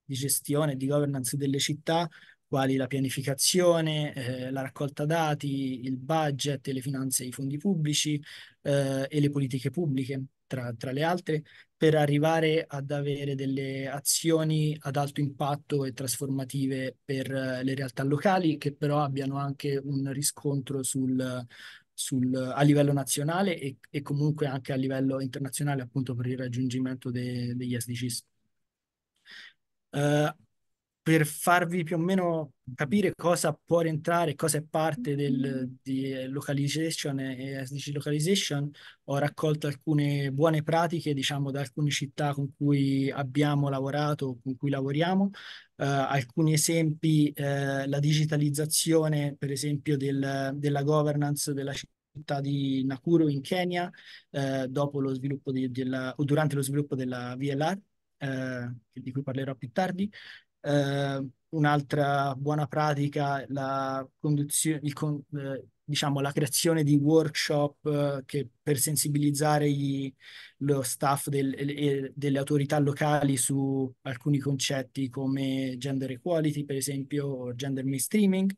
di gestione, di governance delle città, quali la pianificazione, eh, la raccolta dati, il budget, le finanze e i fondi pubblici eh, e le politiche pubbliche, tra, tra le altre, per arrivare ad avere delle azioni ad alto impatto e trasformative per eh, le realtà locali che però abbiano anche un riscontro sul, sul, a livello nazionale e, e, comunque anche a livello internazionale appunto per il raggiungimento de, degli SDGs. Uh, per farvi più o meno mm-hmm. capire cosa può rientrare, cosa è parte del, mm-hmm. di eh, localization e SDG localization, ho raccolto alcune buone pratiche, diciamo, da alcune città con cui abbiamo lavorato, con cui lavoriamo, Uh, alcuni esempi, uh, la digitalizzazione per esempio del, della governance della città di Nakuru in Kenya uh, dopo lo sviluppo di, della, o durante lo sviluppo della VLR, di cui parlerò più tardi, eh, un'altra buona pratica, la conduzione, il, con, eh, diciamo, la creazione di workshop eh, che per sensibilizzare gli, lo staff del, e, delle autorità locali su alcuni concetti come gender equality, per esempio, o gender mainstreaming,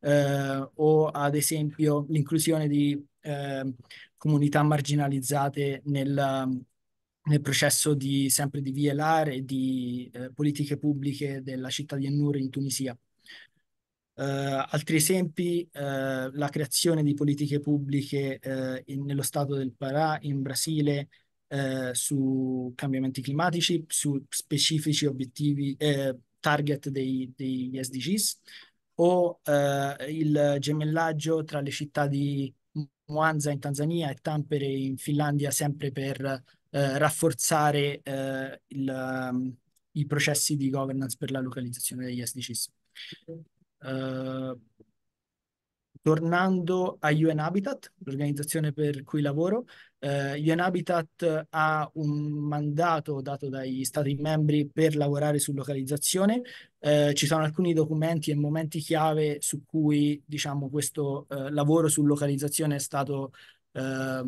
eh, o ad esempio l'inclusione di eh, comunità marginalizzate nella, nel processo di, sempre di VLR e di eh, politiche pubbliche della città di Ennur in Tunisia. Eh, altri esempi, eh, la creazione di politiche pubbliche eh, in, nello Stato del Pará, in Brasile, eh, su cambiamenti climatici, su specifici obiettivi, eh, target dei, degli SDGs, o il gemellaggio tra le città di Mwanza in Tanzania e Tampere in Finlandia, sempre per eh, rafforzare eh, il, ehm, i processi di governance per la localizzazione degli SDCs. Uh, eh, tornando a UN Habitat, l'organizzazione per cui lavoro, eh, UN Habitat ha un mandato dato dagli stati membri per lavorare su localizzazione. Eh, ci sono alcuni documenti e momenti chiave su cui diciamo, questo eh, lavoro su localizzazione è stato eh,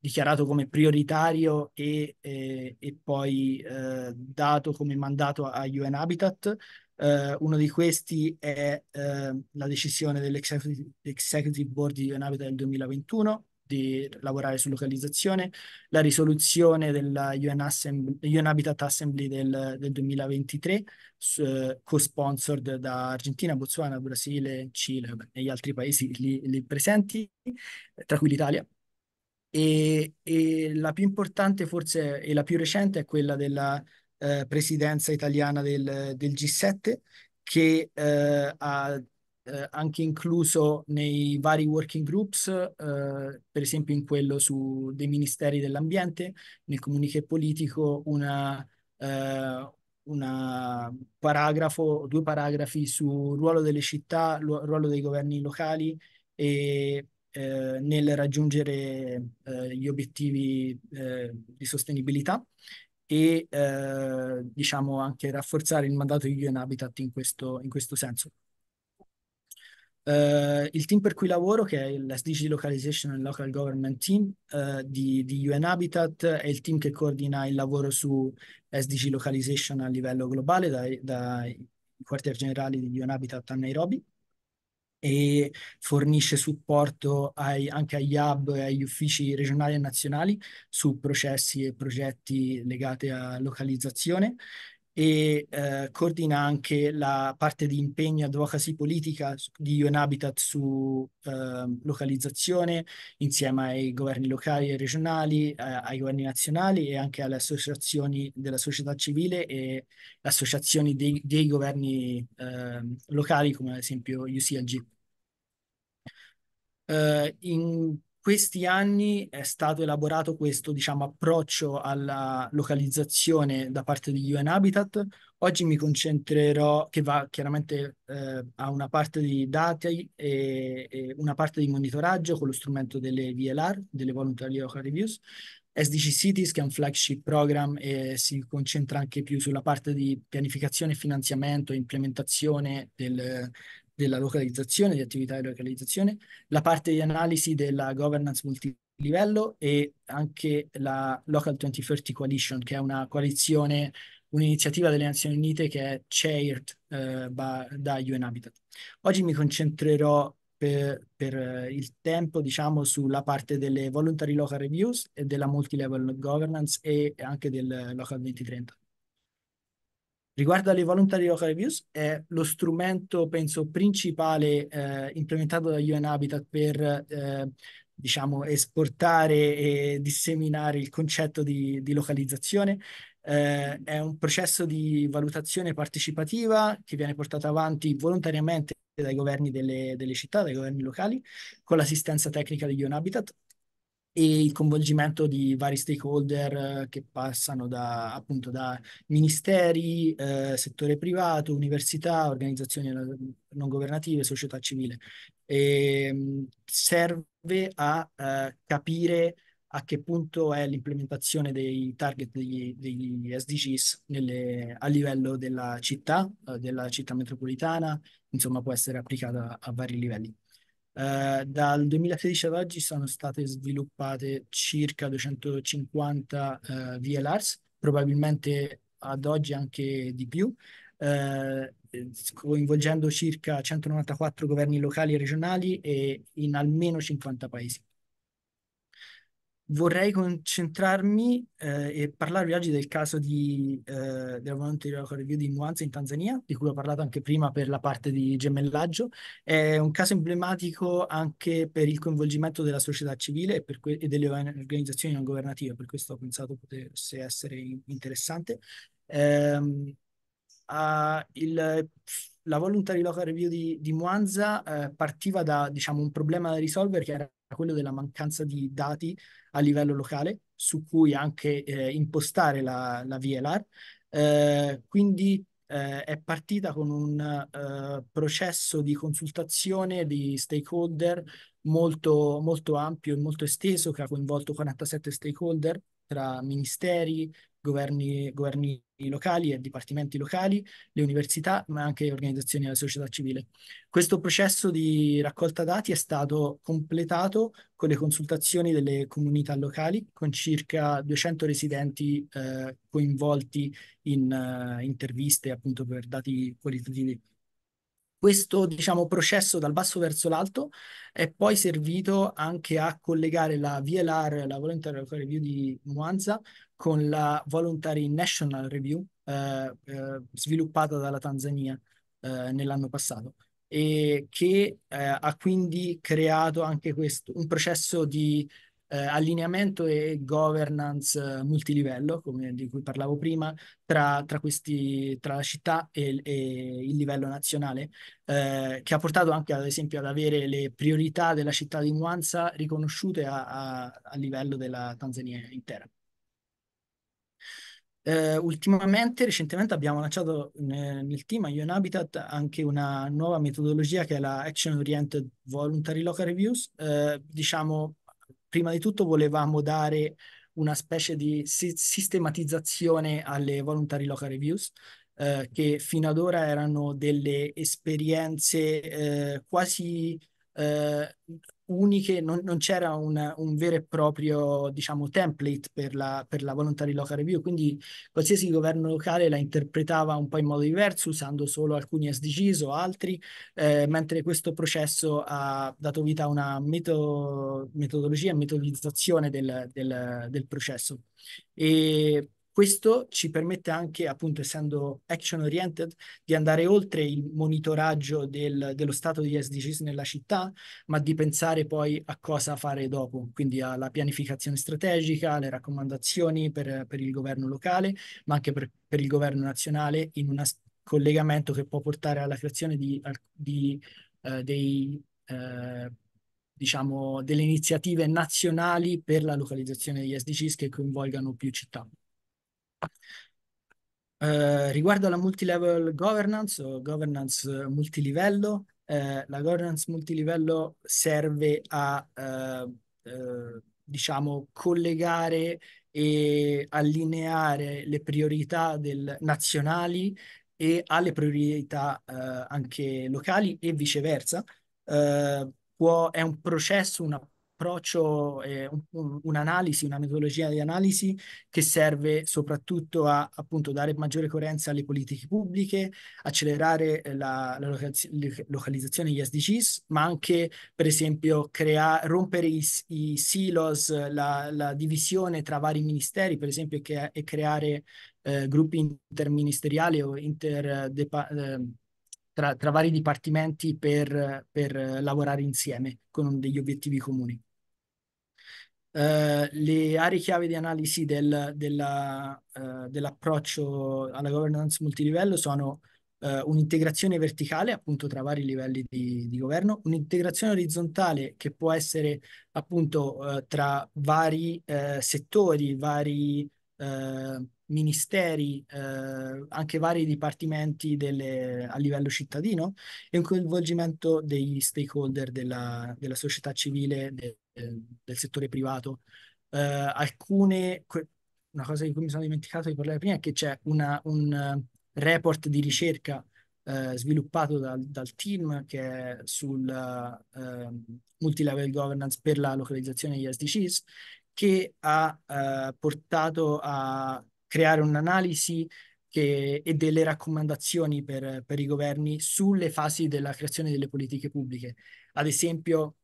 dichiarato come prioritario e, e, eh, e poi eh, dato come mandato a, UN Habitat. Eh, uno di questi è eh, la decisione dell'Executive Board di UN Habitat del 2021 di lavorare su localizzazione, la risoluzione della UN, Assemb- UN Habitat Assembly del, del 2023, eh, co-sponsored da Argentina, Botswana, Brasile, Cile e gli altri paesi lì, lì presenti, tra cui l'Italia. E, e la più importante forse e la più recente è quella della eh, presidenza italiana del, del G7 che eh, ha eh, anche incluso nei vari working groups, eh, per esempio in quello su dei ministeri dell'ambiente, nel comunicato politico, una, eh, una paragrafo, due paragrafi su ruolo delle città, ruolo dei governi locali e eh, nel raggiungere eh, gli obiettivi eh, di sostenibilità e eh, diciamo anche rafforzare il mandato di UN Habitat in questo, in questo senso. Uh, il team per cui lavoro, che è l'SDG Localization and Local Government Team uh, di, di, UN Habitat, è il team che coordina il lavoro su SDG Localization a livello globale dai, dai quartier generali di UN Habitat a Nairobi e fornisce supporto ai, anche agli hub e agli uffici regionali e nazionali su processi e progetti legati a localizzazione e eh, coordina anche la parte di impegno advocacy politica di UN Habitat su eh, localizzazione insieme ai governi locali e regionali, eh, ai governi nazionali e anche alle associazioni della società civile e associazioni dei, dei governi ehm, locali come ad esempio UCLG. Eh, in, questi anni è stato elaborato questo, diciamo, approccio alla localizzazione da parte di UN Habitat. Oggi mi concentrerò, che va chiaramente eh, a una parte di dati e, e, una parte di monitoraggio con lo strumento delle VLR, delle Voluntary Local Reviews, SDG Cities che è un flagship program e si concentra anche più sulla parte di pianificazione, finanziamento e implementazione del, della localizzazione, di attività di localizzazione, la parte di analisi della governance multilivello e anche la Local 2030 Coalition, che è una coalizione, un'iniziativa delle Nazioni Unite che è chaired eh, da UN Habitat. Oggi mi concentrerò per, per, eh, il tempo, diciamo, sulla parte delle voluntary local reviews e della multilevel governance e anche del local 2030. Riguardo alle voluntary local reviews, è lo strumento, penso, principale eh, implementato da UN Habitat per, eh, diciamo, esportare e disseminare il concetto di, di localizzazione. Eh, è un processo di valutazione partecipativa che viene portato avanti volontariamente dai governi delle, delle città, dai governi locali, con l'assistenza tecnica di UN Habitat e il coinvolgimento di vari stakeholder eh, che passano da, appunto, da ministeri, eh, settore privato, università, organizzazioni non governative, società civile. E, ehm, serve a eh, capire a che punto è l'implementazione dei target degli, degli SDGs nelle, a livello della città, eh, della città metropolitana, insomma può essere applicata a vari livelli. Eh, dal 2016 ad oggi sono state sviluppate circa 250 eh, VLRs, probabilmente ad oggi anche di più, eh, coinvolgendo circa 194 governi locali e regionali e in almeno 50 paesi. Vorrei concentrarmi eh, e parlarvi oggi del caso di, eh, della Voluntary Review di Nuanza in Tanzania, di cui ho parlato anche prima per la parte di gemellaggio. È un caso emblematico anche per il coinvolgimento della società civile e, per e delle organizzazioni non governative, per questo ho pensato potesse essere interessante. Ehm, uh, il, la voluntary local review di, di Mwanza uh, partiva da diciamo, un problema da risolvere che era quello della mancanza di dati a livello locale, su cui anche eh, impostare la, la VLR. Eh, quindi eh, è partita con un eh, processo di consultazione di stakeholder molto, molto ampio e molto esteso che ha coinvolto 47 stakeholder tra ministeri, governi, governi locali e dipartimenti locali, le università, ma anche organizzazioni della società civile. Questo processo di raccolta dati è stato completato con le consultazioni delle comunità locali, con circa 200 residenti eh, coinvolti in uh, interviste appunto per dati qualitativi. Questo, diciamo, processo dal basso verso l'alto è poi servito anche a collegare la VLR, la Voluntary Review di Mwanza, con la Voluntary National Review eh, eh, sviluppata dalla Tanzania eh, nell'anno passato e che eh, ha quindi creato anche questo, un processo di eh, allineamento e governance eh, multilivello, come di cui parlavo prima, tra, tra, questi, tra la città e, e, il livello nazionale, eh, che ha portato anche ad esempio ad avere le priorità della città di Mwanza riconosciute a, a, a livello della Tanzania intera. Uh, ultimamente, recentemente abbiamo lanciato nel, nel team a UN Habitat anche una nuova metodologia che è la Action Oriented Voluntary Local Reviews, uh, diciamo prima di tutto volevamo dare una specie di sistematizzazione alle voluntary local reviews, eh, che fino ad ora erano delle esperienze eh, quasi eh, uniche, non, non c'era un, un, vero e proprio diciamo, template per la, per la voluntary local review, quindi qualsiasi governo locale la interpretava un po' in modo diverso, usando solo alcuni SDGs o altri, eh, mentre questo processo ha dato vita a una meto metodologia e metodizzazione del, del, del processo. E questo ci permette anche, appunto, essendo action oriented, di andare oltre il monitoraggio del, dello stato degli SDGs nella città, ma di pensare poi a cosa fare dopo, quindi alla pianificazione strategica, alle raccomandazioni per, per il governo locale, ma anche per, per il governo nazionale in un collegamento che può portare alla creazione di, di eh, dei eh, diciamo, delle iniziative nazionali per la localizzazione degli SDGs che coinvolgano più città. Eh, riguardo alla multilevel governance o governance eh, multilivello, eh, la governance multilivello serve a eh, eh, diciamo collegare e allineare le priorità del, nazionali e alle priorità eh, anche locali e viceversa. Può, è un processo, una approccio, eh, un, un'analisi, una metodologia di analisi che serve soprattutto a appunto, dare maggiore coerenza alle politiche pubbliche, accelerare eh, la, la localizzazione degli SDGs, ma anche per esempio crea- rompere i, i silos, la, la, divisione tra vari ministeri, per esempio, che, e creare eh, gruppi interministeriali o inter... eh, tra, tra, vari dipartimenti per, per lavorare insieme con degli obiettivi comuni. Eh, le aree chiave di analisi del, della, eh, dell'approccio alla governance multilivello sono eh, un'integrazione verticale appunto tra vari livelli di, di, governo, un'integrazione orizzontale che può essere appunto eh, tra vari eh, settori, vari ministeri, eh, anche vari dipartimenti delle, a livello cittadino e un coinvolgimento degli stakeholder della, della società civile, de, del settore privato. Eh, alcune, una cosa di cui mi sono dimenticato di parlare prima è che c'è una, un eh, report di ricerca eh, sviluppato dal, dal, team che è sul eh, ehm, multilevel governance per la localizzazione degli SDGs che ha eh, portato a creare un'analisi che, e delle raccomandazioni per, per i governi sulle fasi della creazione delle politiche pubbliche. Ad esempio,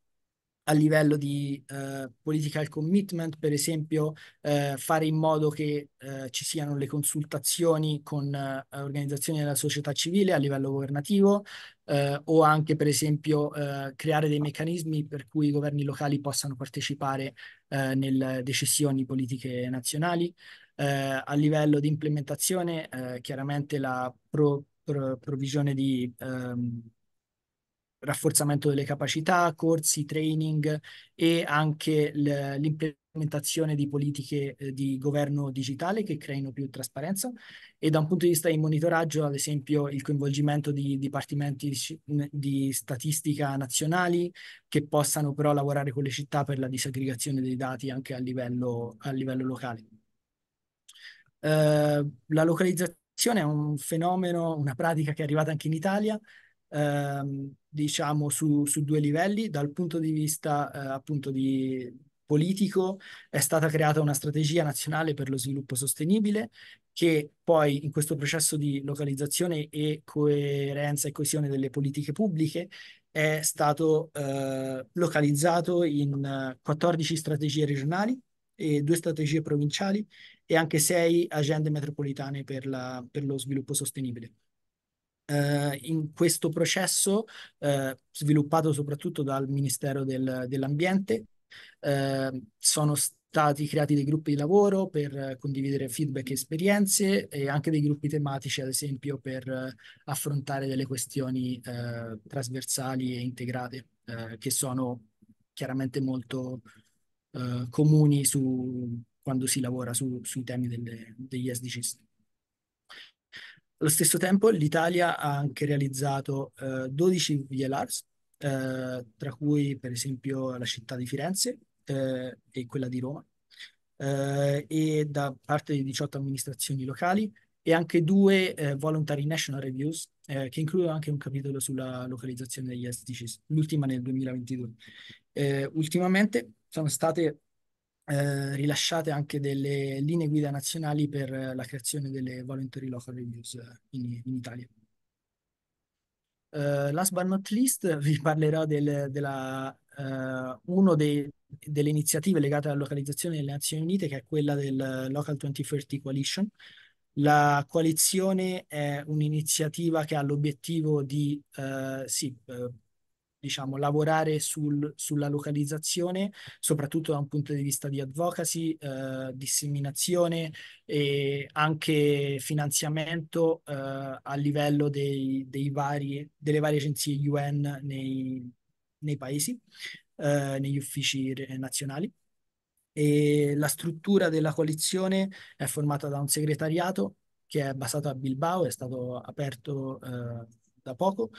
a livello di eh, political commitment, per esempio eh, fare in modo che eh, ci siano le consultazioni con eh, organizzazioni della società civile a livello governativo eh, o anche per esempio eh, creare dei meccanismi per cui i governi locali possano partecipare nelle decisioni politiche nazionali. a livello di implementazione, chiaramente la pro, pro, provvisione di... Ehm, rafforzamento delle capacità, corsi, training e anche l'implementazione di politiche eh, di governo digitale che creino più trasparenza e da un punto di vista di monitoraggio, ad esempio, il coinvolgimento di dipartimenti di statistica nazionali che possano però lavorare con le città per la disaggregazione dei dati anche a livello, a livello locale. Uh, la localizzazione è un fenomeno, una pratica che è arrivata anche in Italia, ehm, diciamo su, su, due livelli, dal punto di vista eh, appunto di politico è stata creata una strategia nazionale per lo sviluppo sostenibile che poi in questo processo di localizzazione e coerenza e coesione delle politiche pubbliche è stato eh, localizzato in 14 eh, strategie regionali e due strategie provinciali e anche sei agende metropolitane per, la, per lo sviluppo sostenibile eh, in questo processo eh, sviluppato soprattutto dal Ministero del, dell'Ambiente. Eh, sono stati creati dei gruppi di lavoro per condividere feedback e esperienze e anche dei gruppi tematici, ad esempio, per eh, affrontare delle questioni eh, trasversali e integrate eh, che sono chiaramente molto comuni su, quando si lavora su, sui temi delle, degli SDGs. Allo stesso tempo l'Italia ha anche realizzato eh, 12 VLRs, eh, tra cui per esempio la città di Firenze eh, e quella di Roma, eh, e da parte di 18 amministrazioni locali e anche due eh, Voluntary National Reviews, eh, che includono anche un capitolo sulla localizzazione degli SDGs, l'ultima nel 2022. ultimamente sono state eh, rilasciate anche delle linee guida nazionali per eh, la creazione delle voluntary local reviews eh, in, in Italia. Uh, last but not least vi parlerò del, della, uh, uno dei, delle iniziative legate alla localizzazione delle Nazioni Unite che è quella del Local 2030 Coalition. La coalizione è un'iniziativa che ha l'obiettivo di uh, sì, diciamo, lavorare sul, sulla localizzazione, soprattutto da un punto di vista di advocacy, eh, disseminazione e anche finanziamento eh, a livello dei, dei vari, delle varie agenzie UN nei, nei paesi, eh, negli uffici nazionali. E la struttura della coalizione è formata da un segretariato che è basato a Bilbao, è stato aperto eh, da poco,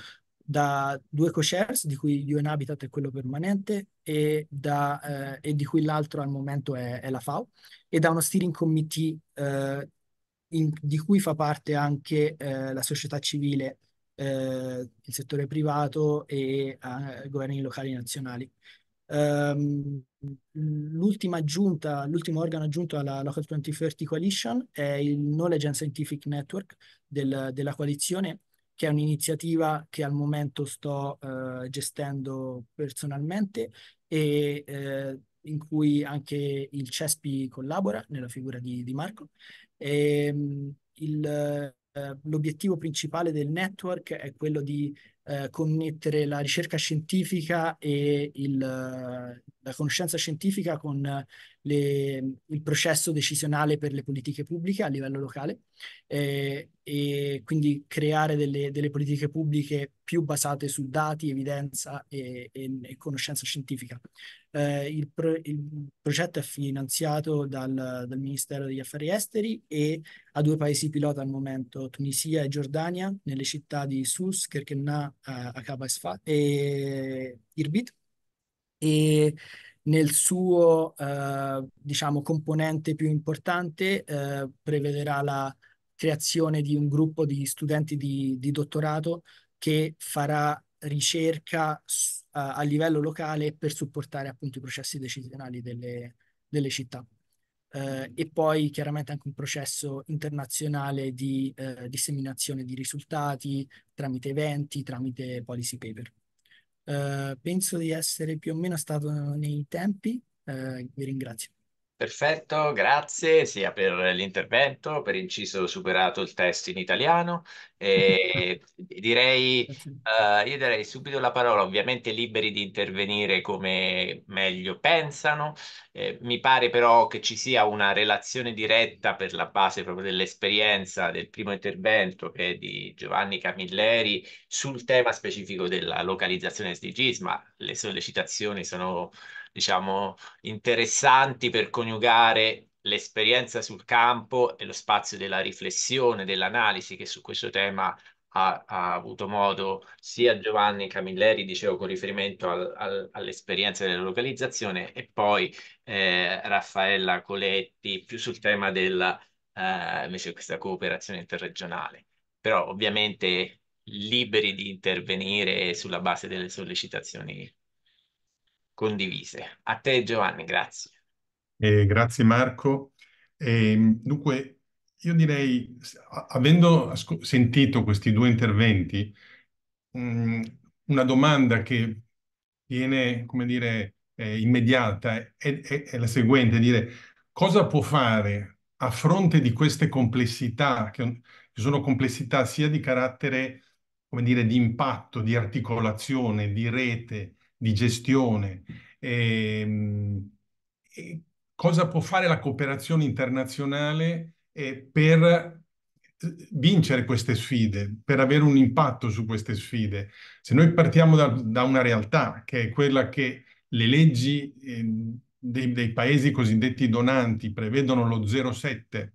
da due co-shares, di cui UN Habitat è quello permanente e, da, eh, e di cui l'altro al momento è, è, la FAO, e da uno steering committee eh, in, di cui fa parte anche eh, la società civile, eh, il settore privato e eh, governi locali nazionali. Um, l'ultima aggiunta, l'ultimo organo aggiunto alla Local 2030 Coalition è il Knowledge and Scientific Network del, della coalizione, che è un'iniziativa che al momento sto eh, gestendo personalmente e eh, in cui anche il CESPI collabora nella figura di, di Marco. E, ehm, il, eh, l'obiettivo principale del network è quello di eh, connettere la ricerca scientifica e il, eh, la conoscenza scientifica con le, il processo decisionale per le politiche pubbliche a livello locale eh, e quindi creare delle, delle, politiche pubbliche più basate su dati, evidenza e, e, e conoscenza scientifica. Eh, il, pro, il, progetto è finanziato dal, dal, Ministero degli Affari Esteri e ha due paesi pilota al momento, Tunisia e Giordania, nelle città di Sus, Kerkenna, eh, Akaba e Irbit. E nel suo eh, diciamo, componente più importante eh, prevederà la creazione di un gruppo di studenti di, di dottorato che farà ricerca uh, a livello locale per supportare appunto i processi decisionali delle, delle città. Uh, e poi chiaramente anche un processo internazionale di uh, disseminazione di risultati tramite eventi, tramite policy paper. Eh, penso di essere più o meno stato nei tempi. Eh, vi ringrazio. Perfetto, grazie sia per l'intervento, per inciso superato il test in italiano. E direi, uh, io darei subito la parola, ovviamente liberi di intervenire come meglio pensano. Eh, mi pare però che ci sia una relazione diretta per la base proprio dell'esperienza del primo intervento che è di Giovanni Camilleri sul tema specifico della localizzazione SDGs, ma le sollecitazioni sono diciamo, interessanti per coniugare l'esperienza sul campo e lo spazio della riflessione, dell'analisi che su questo tema ha, ha avuto modo sia Giovanni Camilleri, dicevo, con riferimento al, al, all'esperienza della localizzazione, e poi eh, Raffaella Coletti più sul tema della, eh, invece questa cooperazione interregionale. Però ovviamente liberi di intervenire sulla base delle sollecitazioni condivise. A te Giovanni, grazie. Eh, grazie Marco. Eh, dunque, io direi, avendo sentito questi due interventi, mh, mm, una domanda che viene, come dire, eh, immediata è, è, è, la seguente, dire cosa può fare a fronte di queste complessità, che, sono complessità sia di carattere, come dire, di impatto, di articolazione, di rete, di gestione. E, ehm, e cosa può fare la cooperazione internazionale eh, per eh, vincere queste sfide, per avere un impatto su queste sfide? Se noi partiamo da, da una realtà che è quella che le leggi eh, dei, dei, paesi cosiddetti donanti prevedono lo 0,7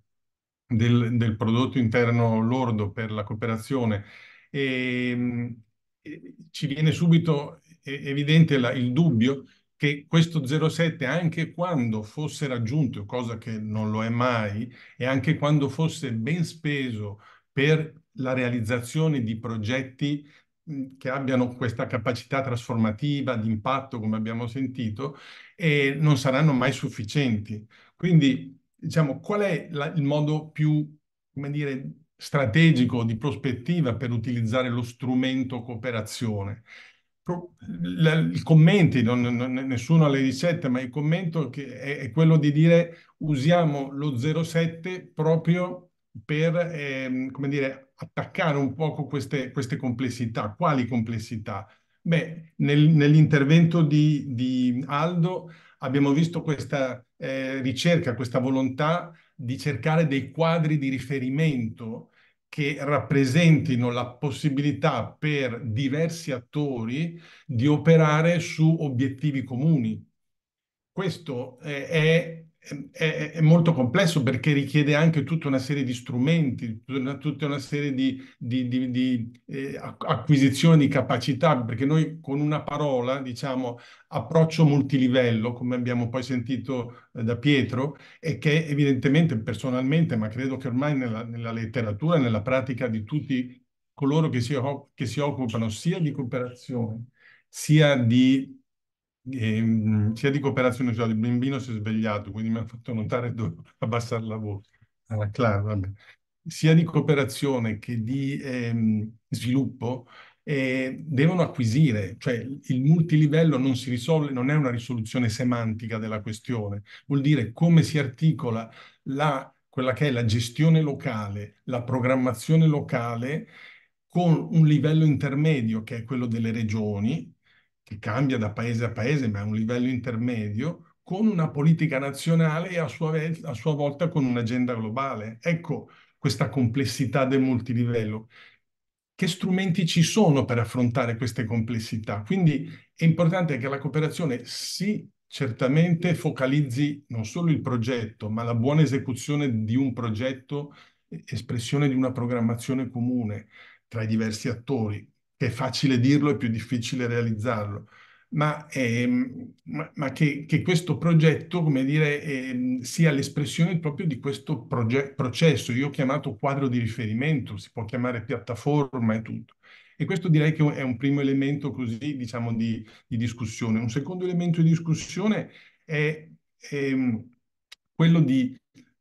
del, del, prodotto interno lordo per la cooperazione, e, ehm, e ci viene subito evidente la, il dubbio che questo 0,7 anche quando fosse raggiunto, cosa che non lo è mai, e anche quando fosse ben speso per la realizzazione di progetti che abbiano questa capacità trasformativa di impatto, come abbiamo sentito, e non saranno mai sufficienti. Quindi, diciamo, qual è la, il modo più, come dire, strategico di prospettiva per utilizzare lo strumento cooperazione? i commenti, non, non, nessuno alle 17, ma il commento è, è, quello di dire usiamo lo 07 proprio per eh, come dire, attaccare un poco queste, queste complessità. Quali complessità? Beh, nel, nell'intervento di, di, Aldo abbiamo visto questa eh, ricerca, questa volontà di cercare dei quadri di riferimento che rappresentino la possibilità per diversi attori di operare su obiettivi comuni. Questo è è, è, molto complesso perché richiede anche tutta una serie di strumenti, tutta una serie di, di, di, di eh, acquisizione di capacità, perché noi con una parola diciamo approccio multilivello, come abbiamo poi sentito eh, da Pietro, e che evidentemente personalmente, ma credo che ormai nella, nella letteratura e nella pratica di tutti coloro che si, che si occupano sia di cooperazione, sia di e, ehm, sia di cooperazione sociale, cioè il bambino si è svegliato, quindi mi ha fatto notare dove abbassare la voce, alla ah, Clara, vabbè. sia di cooperazione che di eh, sviluppo, eh, devono acquisire, cioè il multilivello non si risolve, non è una risoluzione semantica della questione, vuol dire come si articola la, quella che è la gestione locale, la programmazione locale con un livello intermedio che è quello delle regioni, che cambia da paese a paese, ma è un livello intermedio, con una politica nazionale e a sua, a sua volta con un'agenda globale. Ecco questa complessità del multilivello che strumenti ci sono per affrontare queste complessità. Quindi è importante che la cooperazione si certamente focalizzi non solo il progetto, ma la buona esecuzione di un progetto, espressione di una programmazione comune tra i diversi attori che è facile dirlo e più difficile realizzarlo, ma, ehm, ma, ma che, che, questo progetto, come dire, ehm, sia l'espressione proprio di questo proge- processo. Io ho chiamato quadro di riferimento, si può chiamare piattaforma e tutto. E questo direi che è un primo elemento così, diciamo, di, di discussione. Un secondo elemento di discussione è ehm, quello di,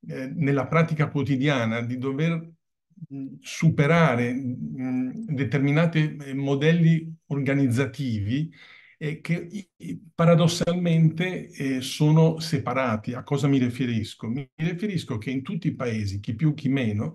eh, nella pratica quotidiana, di dover superare determinati eh, modelli organizzativi che paradossalmente eh, sono separati. A cosa mi riferisco? Mi riferisco che in tutti i paesi, chi più chi meno,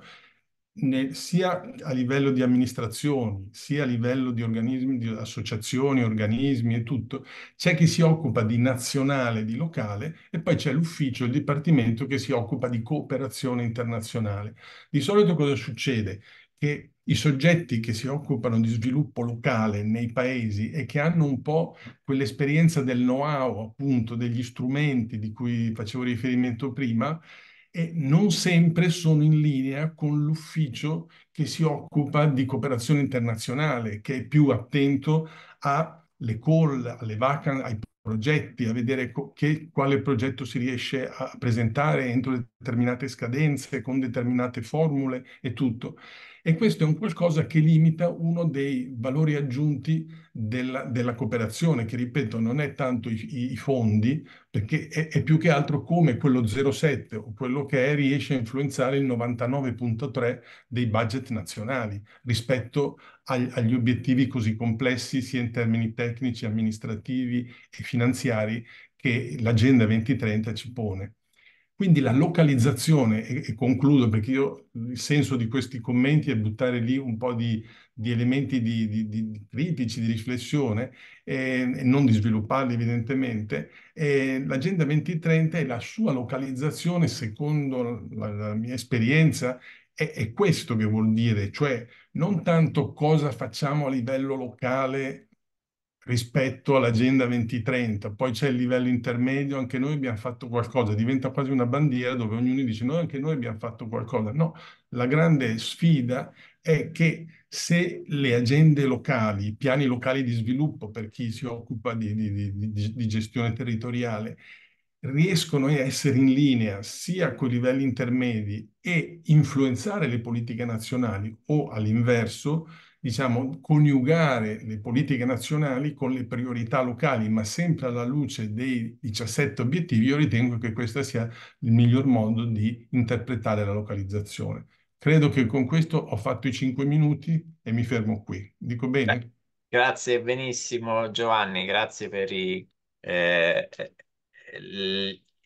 ne, sia a livello di amministrazioni, sia a livello di organismi, di associazioni, organismi e tutto, c'è chi si occupa di nazionale, di locale e poi c'è l'ufficio, il dipartimento che si occupa di cooperazione internazionale. Di solito cosa succede? Che i soggetti che si occupano di sviluppo locale nei paesi e che hanno un po' quell'esperienza del know-how, appunto, degli strumenti di cui facevo riferimento prima, e non sempre sono in linea con l'ufficio che si occupa di cooperazione internazionale, che è più attento alle call, alle vacanze, ai progetti, a vedere che, quale progetto si riesce a presentare entro determinate scadenze, con determinate formule e tutto. E questo è un qualcosa che limita uno dei valori aggiunti della, della cooperazione, che ripeto non è tanto i, i fondi, perché è, è, più che altro come quello 07 o quello che è riesce a influenzare il 99.3 dei budget nazionali rispetto ag, agli obiettivi così complessi sia in termini tecnici, amministrativi e finanziari che l'Agenda 2030 ci pone. Quindi la localizzazione, e, e, concludo perché io il senso di questi commenti è buttare lì un po' di, di elementi di, di, di, critici, di riflessione, eh, e non di svilupparli evidentemente. Eh, L'Agenda 2030 e la sua localizzazione, secondo la, la mia esperienza, è, è questo che vuol dire, cioè non tanto cosa facciamo a livello locale rispetto all'agenda 2030, poi c'è il livello intermedio, anche noi abbiamo fatto qualcosa, diventa quasi una bandiera dove ognuno dice noi anche noi abbiamo fatto qualcosa. No, la grande sfida è che se le agende locali, i piani locali di sviluppo per chi si occupa di, di, di, di gestione territoriale, riescono a essere in linea sia con i livelli intermedi e influenzare le politiche nazionali o all'inverso, diciamo, coniugare le politiche nazionali con le priorità locali, ma sempre alla luce dei 17 obiettivi, io ritengo che questo sia il miglior modo di interpretare la localizzazione. Credo che con questo ho fatto i 5 minuti e mi fermo qui. Dico bene? Grazie benissimo Giovanni, grazie per i, eh,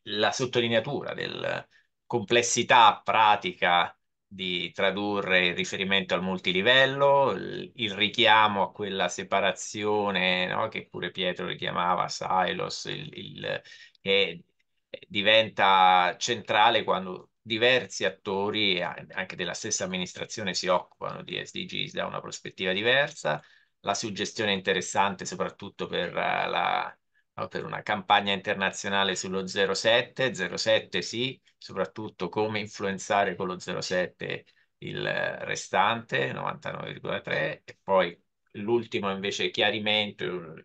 la sottolineatura della complessità pratica di tradurre il riferimento al multilivello, il richiamo a quella separazione no, che pure Pietro richiamava, Silos, il, il, che diventa centrale quando diversi attori anche della stessa amministrazione si occupano di SDGs da una prospettiva diversa, la suggestione interessante soprattutto per eh, la per una campagna internazionale sullo 07, 07 sì, soprattutto come influenzare con lo 07 il eh, restante, 99,3, e poi l'ultimo invece chiarimento,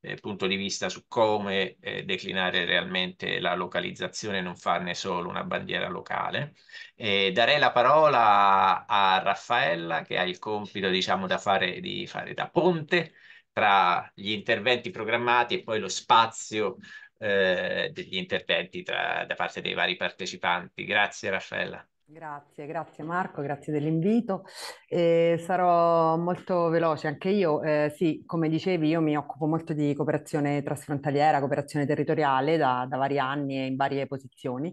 eh, punto di vista su come eh, declinare realmente la localizzazione e non farne solo una bandiera locale. E darei la parola a Raffaella che ha il compito diciamo da fare, di fare da ponte tra gli interventi programmati e poi lo spazio eh, degli interventi tra, da parte dei vari partecipanti. Grazie Raffaella. Grazie, grazie Marco, grazie dell'invito. Eh, sarò molto veloce anche io. Eh, sì, come dicevi, io mi occupo molto di cooperazione trasfrontaliera, cooperazione territoriale da, da vari anni e in varie posizioni,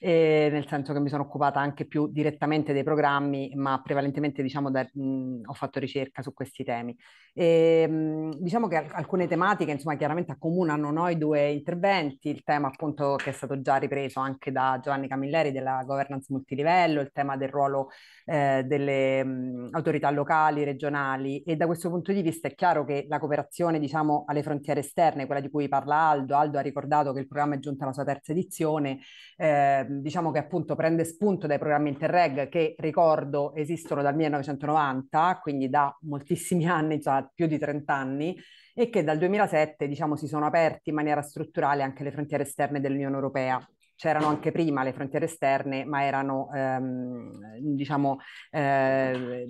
eh, nel senso che mi sono occupata anche più direttamente dei programmi, ma prevalentemente diciamo da, mh, ho fatto ricerca su questi temi. E, ehm, mh, diciamo che alcune tematiche, insomma, chiaramente accomunano noi due interventi, il tema appunto che è stato già ripreso anche da Giovanni Camilleri della governance multilivello livello, il tema del ruolo eh, delle mh, autorità locali, regionali e da questo punto di vista è chiaro che la cooperazione diciamo alle frontiere esterne, quella di cui parla Aldo, Aldo ha ricordato che il programma è giunto alla sua terza edizione, eh, diciamo che appunto prende spunto dai programmi Interreg che ricordo esistono dal 1990, quindi da moltissimi anni, già più di 30 anni e che dal 2007 diciamo, si sono aperti in maniera strutturale anche le frontiere esterne dell'Unione Europea c'erano anche prima le frontiere esterne, ma erano, ehm, diciamo, eh,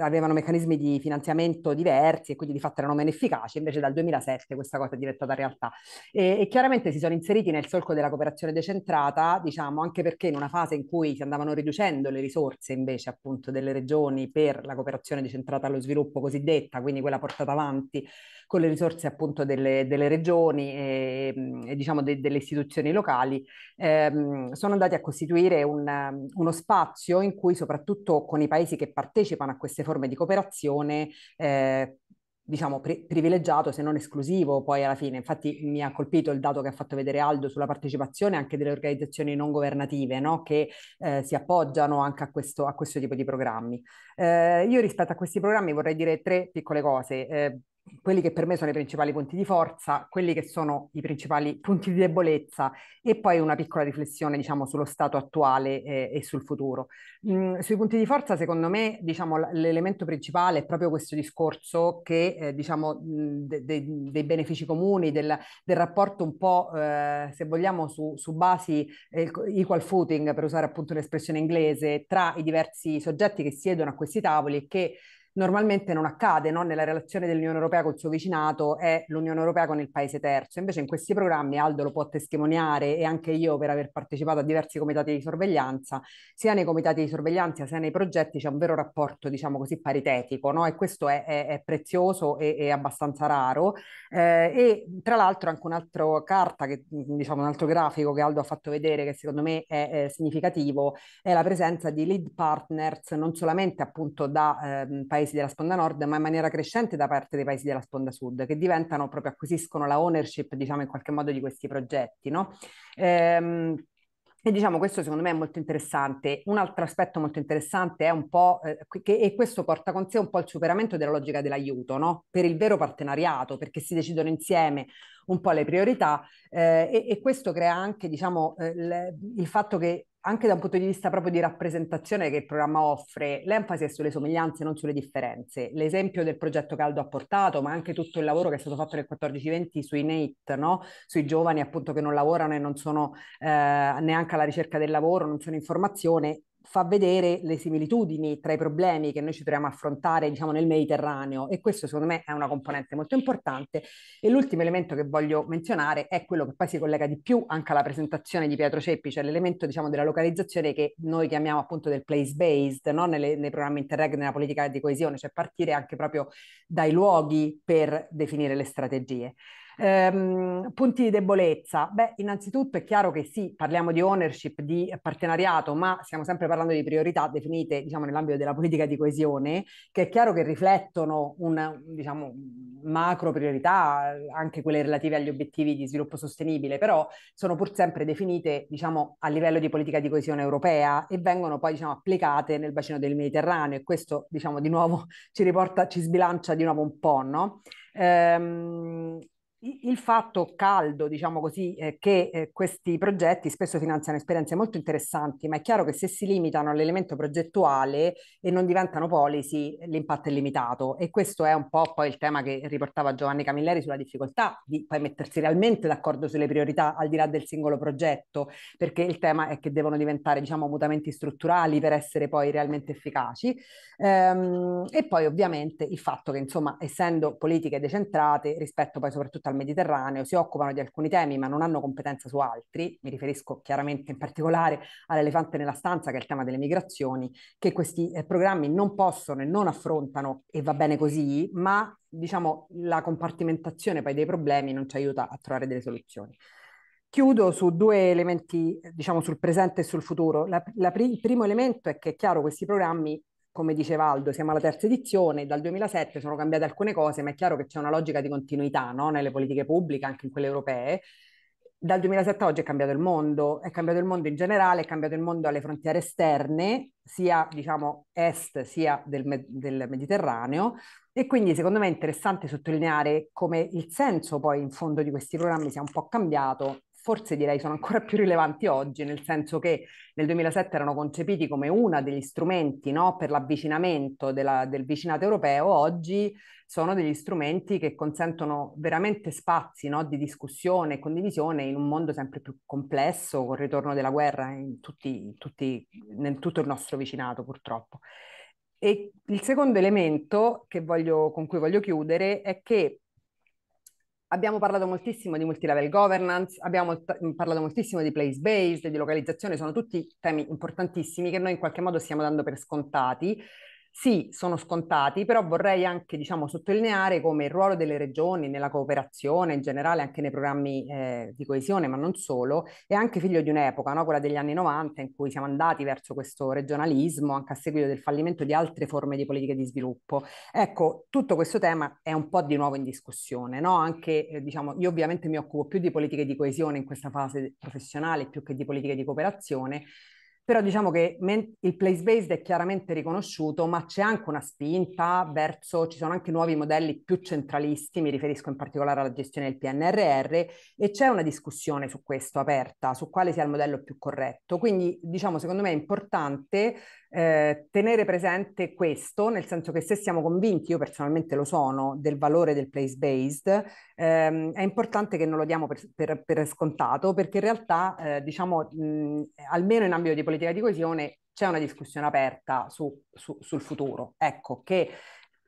avevano meccanismi di finanziamento diversi e quindi di fatto erano meno efficaci, invece dal 2007 questa cosa è diventata realtà. E, e chiaramente si sono inseriti nel solco della cooperazione decentrata, diciamo, anche perché in una fase in cui si andavano riducendo le risorse invece appunto delle regioni per la cooperazione decentrata allo sviluppo cosiddetta, quindi quella portata avanti con le risorse appunto delle, delle regioni e, ehm, e diciamo de, delle istituzioni locali, ehm, sono andati a costituire un, uno spazio in cui soprattutto con i paesi che partecipano a queste forme di cooperazione eh, diciamo pri- privilegiato se non esclusivo poi alla fine. Infatti mi ha colpito il dato che ha fatto vedere Aldo sulla partecipazione anche delle organizzazioni non governative no? che eh, si appoggiano anche a questo, a questo tipo di programmi. Eh, io rispetto a questi programmi vorrei dire tre piccole cose. Eh, quelli che per me sono i principali punti di forza, quelli che sono i principali punti di debolezza e poi una piccola riflessione diciamo, sullo stato attuale eh, e sul futuro. Mm, sui punti di forza secondo me diciamo, l- l'elemento principale è proprio questo discorso che, eh, diciamo, mm, de- de- dei benefici comuni, del, del rapporto un po' eh, se vogliamo su, su basi eh, equal footing per usare appunto l'espressione inglese tra i diversi soggetti che siedono a questi tavoli e che normalmente non accade no? nella relazione dell'Unione Europea col suo vicinato è l'Unione Europea con il paese terzo. Invece in questi programmi, Aldo lo può testimoniare e anche io per aver partecipato a diversi comitati di sorveglianza, sia nei comitati di sorveglianza sia nei progetti c'è un vero rapporto, diciamo così, paritetico no? e questo è, è, è prezioso e è abbastanza raro. Eh, e tra l'altro anche un'altra carta, che, diciamo un altro grafico che Aldo ha fatto vedere che secondo me è, è significativo, è la presenza di lead partners non solamente appunto da eh, paesi paesi della sponda nord, ma in maniera crescente da parte dei paesi della sponda sud, che diventano proprio, acquisiscono la ownership, diciamo, in qualche modo di questi progetti, no? Ehm, e diciamo questo secondo me è molto interessante. Un altro aspetto molto interessante è un po' eh, che e questo porta con sé un po' il superamento della logica dell'aiuto, no? Per il vero partenariato, perché si decidono insieme un po' le priorità eh, e, e, questo crea anche, diciamo, eh, il, il fatto che anche da un punto di vista proprio di rappresentazione che il programma offre, l'enfasi è sulle somiglianze, non sulle differenze. L'esempio del progetto Caldo ha portato, ma anche tutto il lavoro che è stato fatto nel 14-20 sui NEIT, no? sui giovani appunto che non lavorano e non sono eh, neanche alla ricerca del lavoro, non sono in formazione, fa vedere le similitudini tra i problemi che noi ci troviamo a affrontare diciamo, nel Mediterraneo e questo secondo me è una componente molto importante. E l'ultimo elemento che voglio menzionare è quello che poi si collega di più anche alla presentazione di Pietro Ceppi, cioè l'elemento diciamo, della localizzazione che noi chiamiamo appunto del place based, no? Nelle, nei programmi Interreg, nella politica di coesione, cioè partire anche proprio dai luoghi per definire le strategie. Ehm, punti di debolezza? Beh, innanzitutto è chiaro che sì, parliamo di ownership, di partenariato, ma stiamo sempre parlando di priorità definite, diciamo, nell'ambito della politica di coesione, che è chiaro che riflettono un, diciamo, macro priorità, anche quelle relative agli obiettivi di sviluppo sostenibile, però sono pur sempre definite, diciamo, a livello di politica di coesione europea e vengono poi, diciamo, applicate nel bacino del Mediterraneo e questo, diciamo, di nuovo ci riporta, ci sbilancia di nuovo un po', no? Ehm, il fatto caldo, diciamo così, eh, che eh, questi progetti spesso finanziano esperienze molto interessanti, ma è chiaro che se si limitano all'elemento progettuale e non diventano policy, l'impatto è limitato. E questo è un po' poi il tema che riportava Giovanni Camilleri sulla difficoltà di poi mettersi realmente d'accordo sulle priorità al di là del singolo progetto, perché il tema è che devono diventare, diciamo, mutamenti strutturali per essere poi realmente efficaci. Ehm, e poi ovviamente il fatto che, insomma, essendo politiche decentrate rispetto poi soprattutto al al Mediterraneo si occupano di alcuni temi ma non hanno competenza su altri, mi riferisco chiaramente in particolare all'elefante nella stanza che è il tema delle migrazioni, che questi eh, programmi non possono e non affrontano e va bene così, ma diciamo la compartimentazione poi dei problemi non ci aiuta a trovare delle soluzioni. Chiudo su due elementi, diciamo, sul presente e sul futuro. La, la, il primo elemento è che è chiaro questi programmi come diceva Aldo, siamo alla terza edizione, dal 2007 sono cambiate alcune cose, ma è chiaro che c'è una logica di continuità no? nelle politiche pubbliche, anche in quelle europee. Dal 2007 a oggi è cambiato il mondo, è cambiato il mondo in generale, è cambiato il mondo alle frontiere esterne, sia diciamo est sia del, Med- del Mediterraneo, e quindi secondo me è interessante sottolineare come il senso poi in fondo di questi programmi sia un po' cambiato forse direi sono ancora più rilevanti oggi, nel senso che nel 2007 erano concepiti come uno degli strumenti no, per l'avvicinamento della, del vicinato europeo, oggi sono degli strumenti che consentono veramente spazi no, di discussione e condivisione in un mondo sempre più complesso, col ritorno della guerra tutti, tutti, nel tutto il nostro vicinato purtroppo. E il secondo elemento voglio, con cui voglio chiudere è che Abbiamo parlato moltissimo di multilevel governance, abbiamo t- mm, parlato moltissimo di place based, di localizzazione, sono tutti temi importantissimi che noi in qualche modo stiamo dando per scontati, sì, sono scontati, però vorrei anche diciamo, sottolineare come il ruolo delle regioni nella cooperazione, in generale anche nei programmi eh, di coesione, ma non solo, è anche figlio di un'epoca, no? quella degli anni 90, in cui siamo andati verso questo regionalismo, anche a seguito del fallimento di altre forme di politiche di sviluppo. Ecco, tutto questo tema è un po' di nuovo in discussione, no? anche, eh, diciamo, io ovviamente mi occupo più di politiche di coesione in questa fase professionale, più che di politiche di cooperazione, però diciamo che il place based è chiaramente riconosciuto, ma c'è anche una spinta verso, ci sono anche nuovi modelli più centralisti, mi riferisco in particolare alla gestione del PNRR, e c'è una discussione su questo aperta, su quale sia il modello più corretto. Quindi diciamo, secondo me è importante eh, tenere presente questo, nel senso che se siamo convinti, io personalmente lo sono, del valore del place based, ehm, è importante che non lo diamo per, per, per scontato, perché in realtà, eh, diciamo, mh, almeno in ambito di politica di coesione, c'è una discussione aperta su, su, sul futuro, ecco, che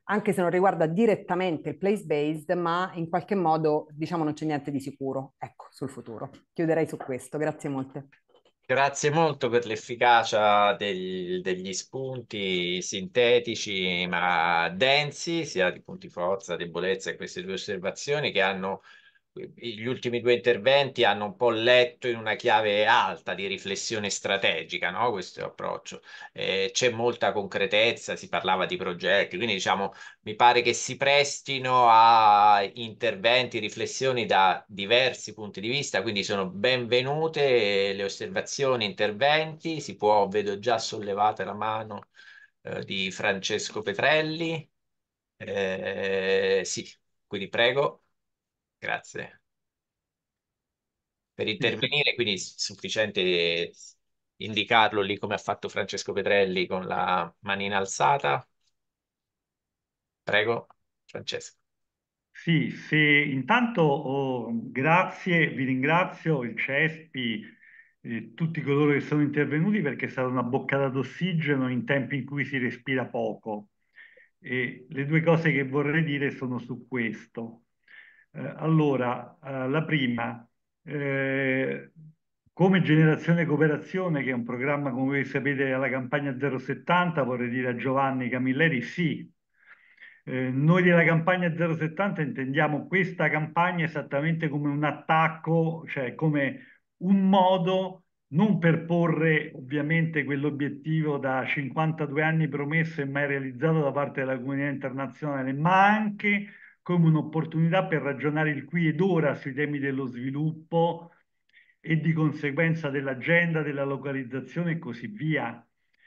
anche se non riguarda direttamente il place based, ma in qualche modo diciamo non c'è niente di sicuro, ecco, sul futuro. Chiuderei su questo, grazie molte. Grazie molto per l'efficacia degli spunti sintetici ma densi, sia di punti forza, debolezza e queste due osservazioni che hanno gli ultimi due interventi hanno un po' letto in una chiave alta di riflessione strategica, no? questo approccio. Eh, c'è molta concretezza, si parlava di progetti, quindi diciamo mi pare che si prestino a interventi, riflessioni da diversi punti di vista, quindi sono benvenute le osservazioni, interventi, si può, vedo già sollevata la mano eh, di Francesco Petrelli. Eh, sì, quindi prego. Grazie. Per intervenire, quindi è sufficiente indicarlo lì come ha fatto Francesco Petrelli con la manina alzata. Prego, Francesco. Sì, se intanto oh, grazie, vi ringrazio il CESPI eh, tutti coloro che sono intervenuti perché è stata una boccata d'ossigeno in tempi in cui si respira poco. E le due cose che vorrei dire sono su questo. Eh, allora, eh, la prima, eh, come Generazione Cooperazione, che è un programma, come voi sapete, alla campagna 070, vorrei dire a Giovanni Camilleri, sì. noi della campagna 070 intendiamo questa campagna esattamente come un attacco, cioè come un modo non per porre ovviamente quell'obiettivo da 52 anni promesso e mai realizzato da parte della comunità internazionale, ma anche come un'opportunità per ragionare il qui ed ora sui temi dello sviluppo e di conseguenza dell'agenda, della localizzazione e così via.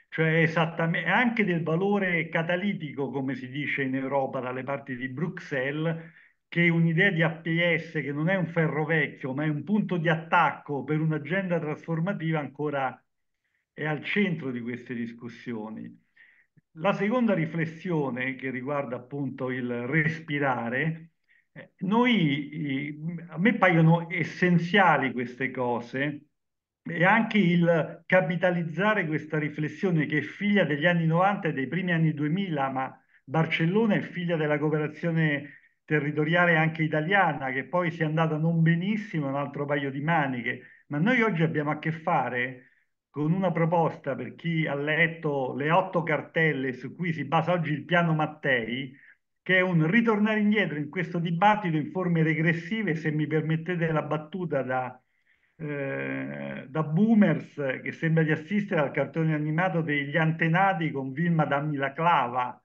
Cioè esattamente anche del valore catalitico, come si dice in Europa dalle parti di Bruxelles, che un'idea di APS che non è un ferro vecchio, ma è un punto di attacco per un'agenda trasformativa ancora è al centro di queste discussioni. La seconda riflessione che riguarda appunto il respirare, eh, noi, a me paiono essenziali queste cose e anche il capitalizzare questa riflessione che è figlia degli anni 90 e dei primi anni 2000, ma Barcellona è figlia della cooperazione territoriale anche italiana, che poi si è andata non benissimo un altro paio di maniche, ma noi oggi abbiamo a che fare con una proposta per chi ha letto le otto cartelle su cui si basa oggi il piano Mattei, che è un ritornare indietro in questo dibattito in forme regressive, se mi permettete la battuta da, eh, da boomers che sembra di assistere al cartone animato degli antenati con Vilma dammi la clava.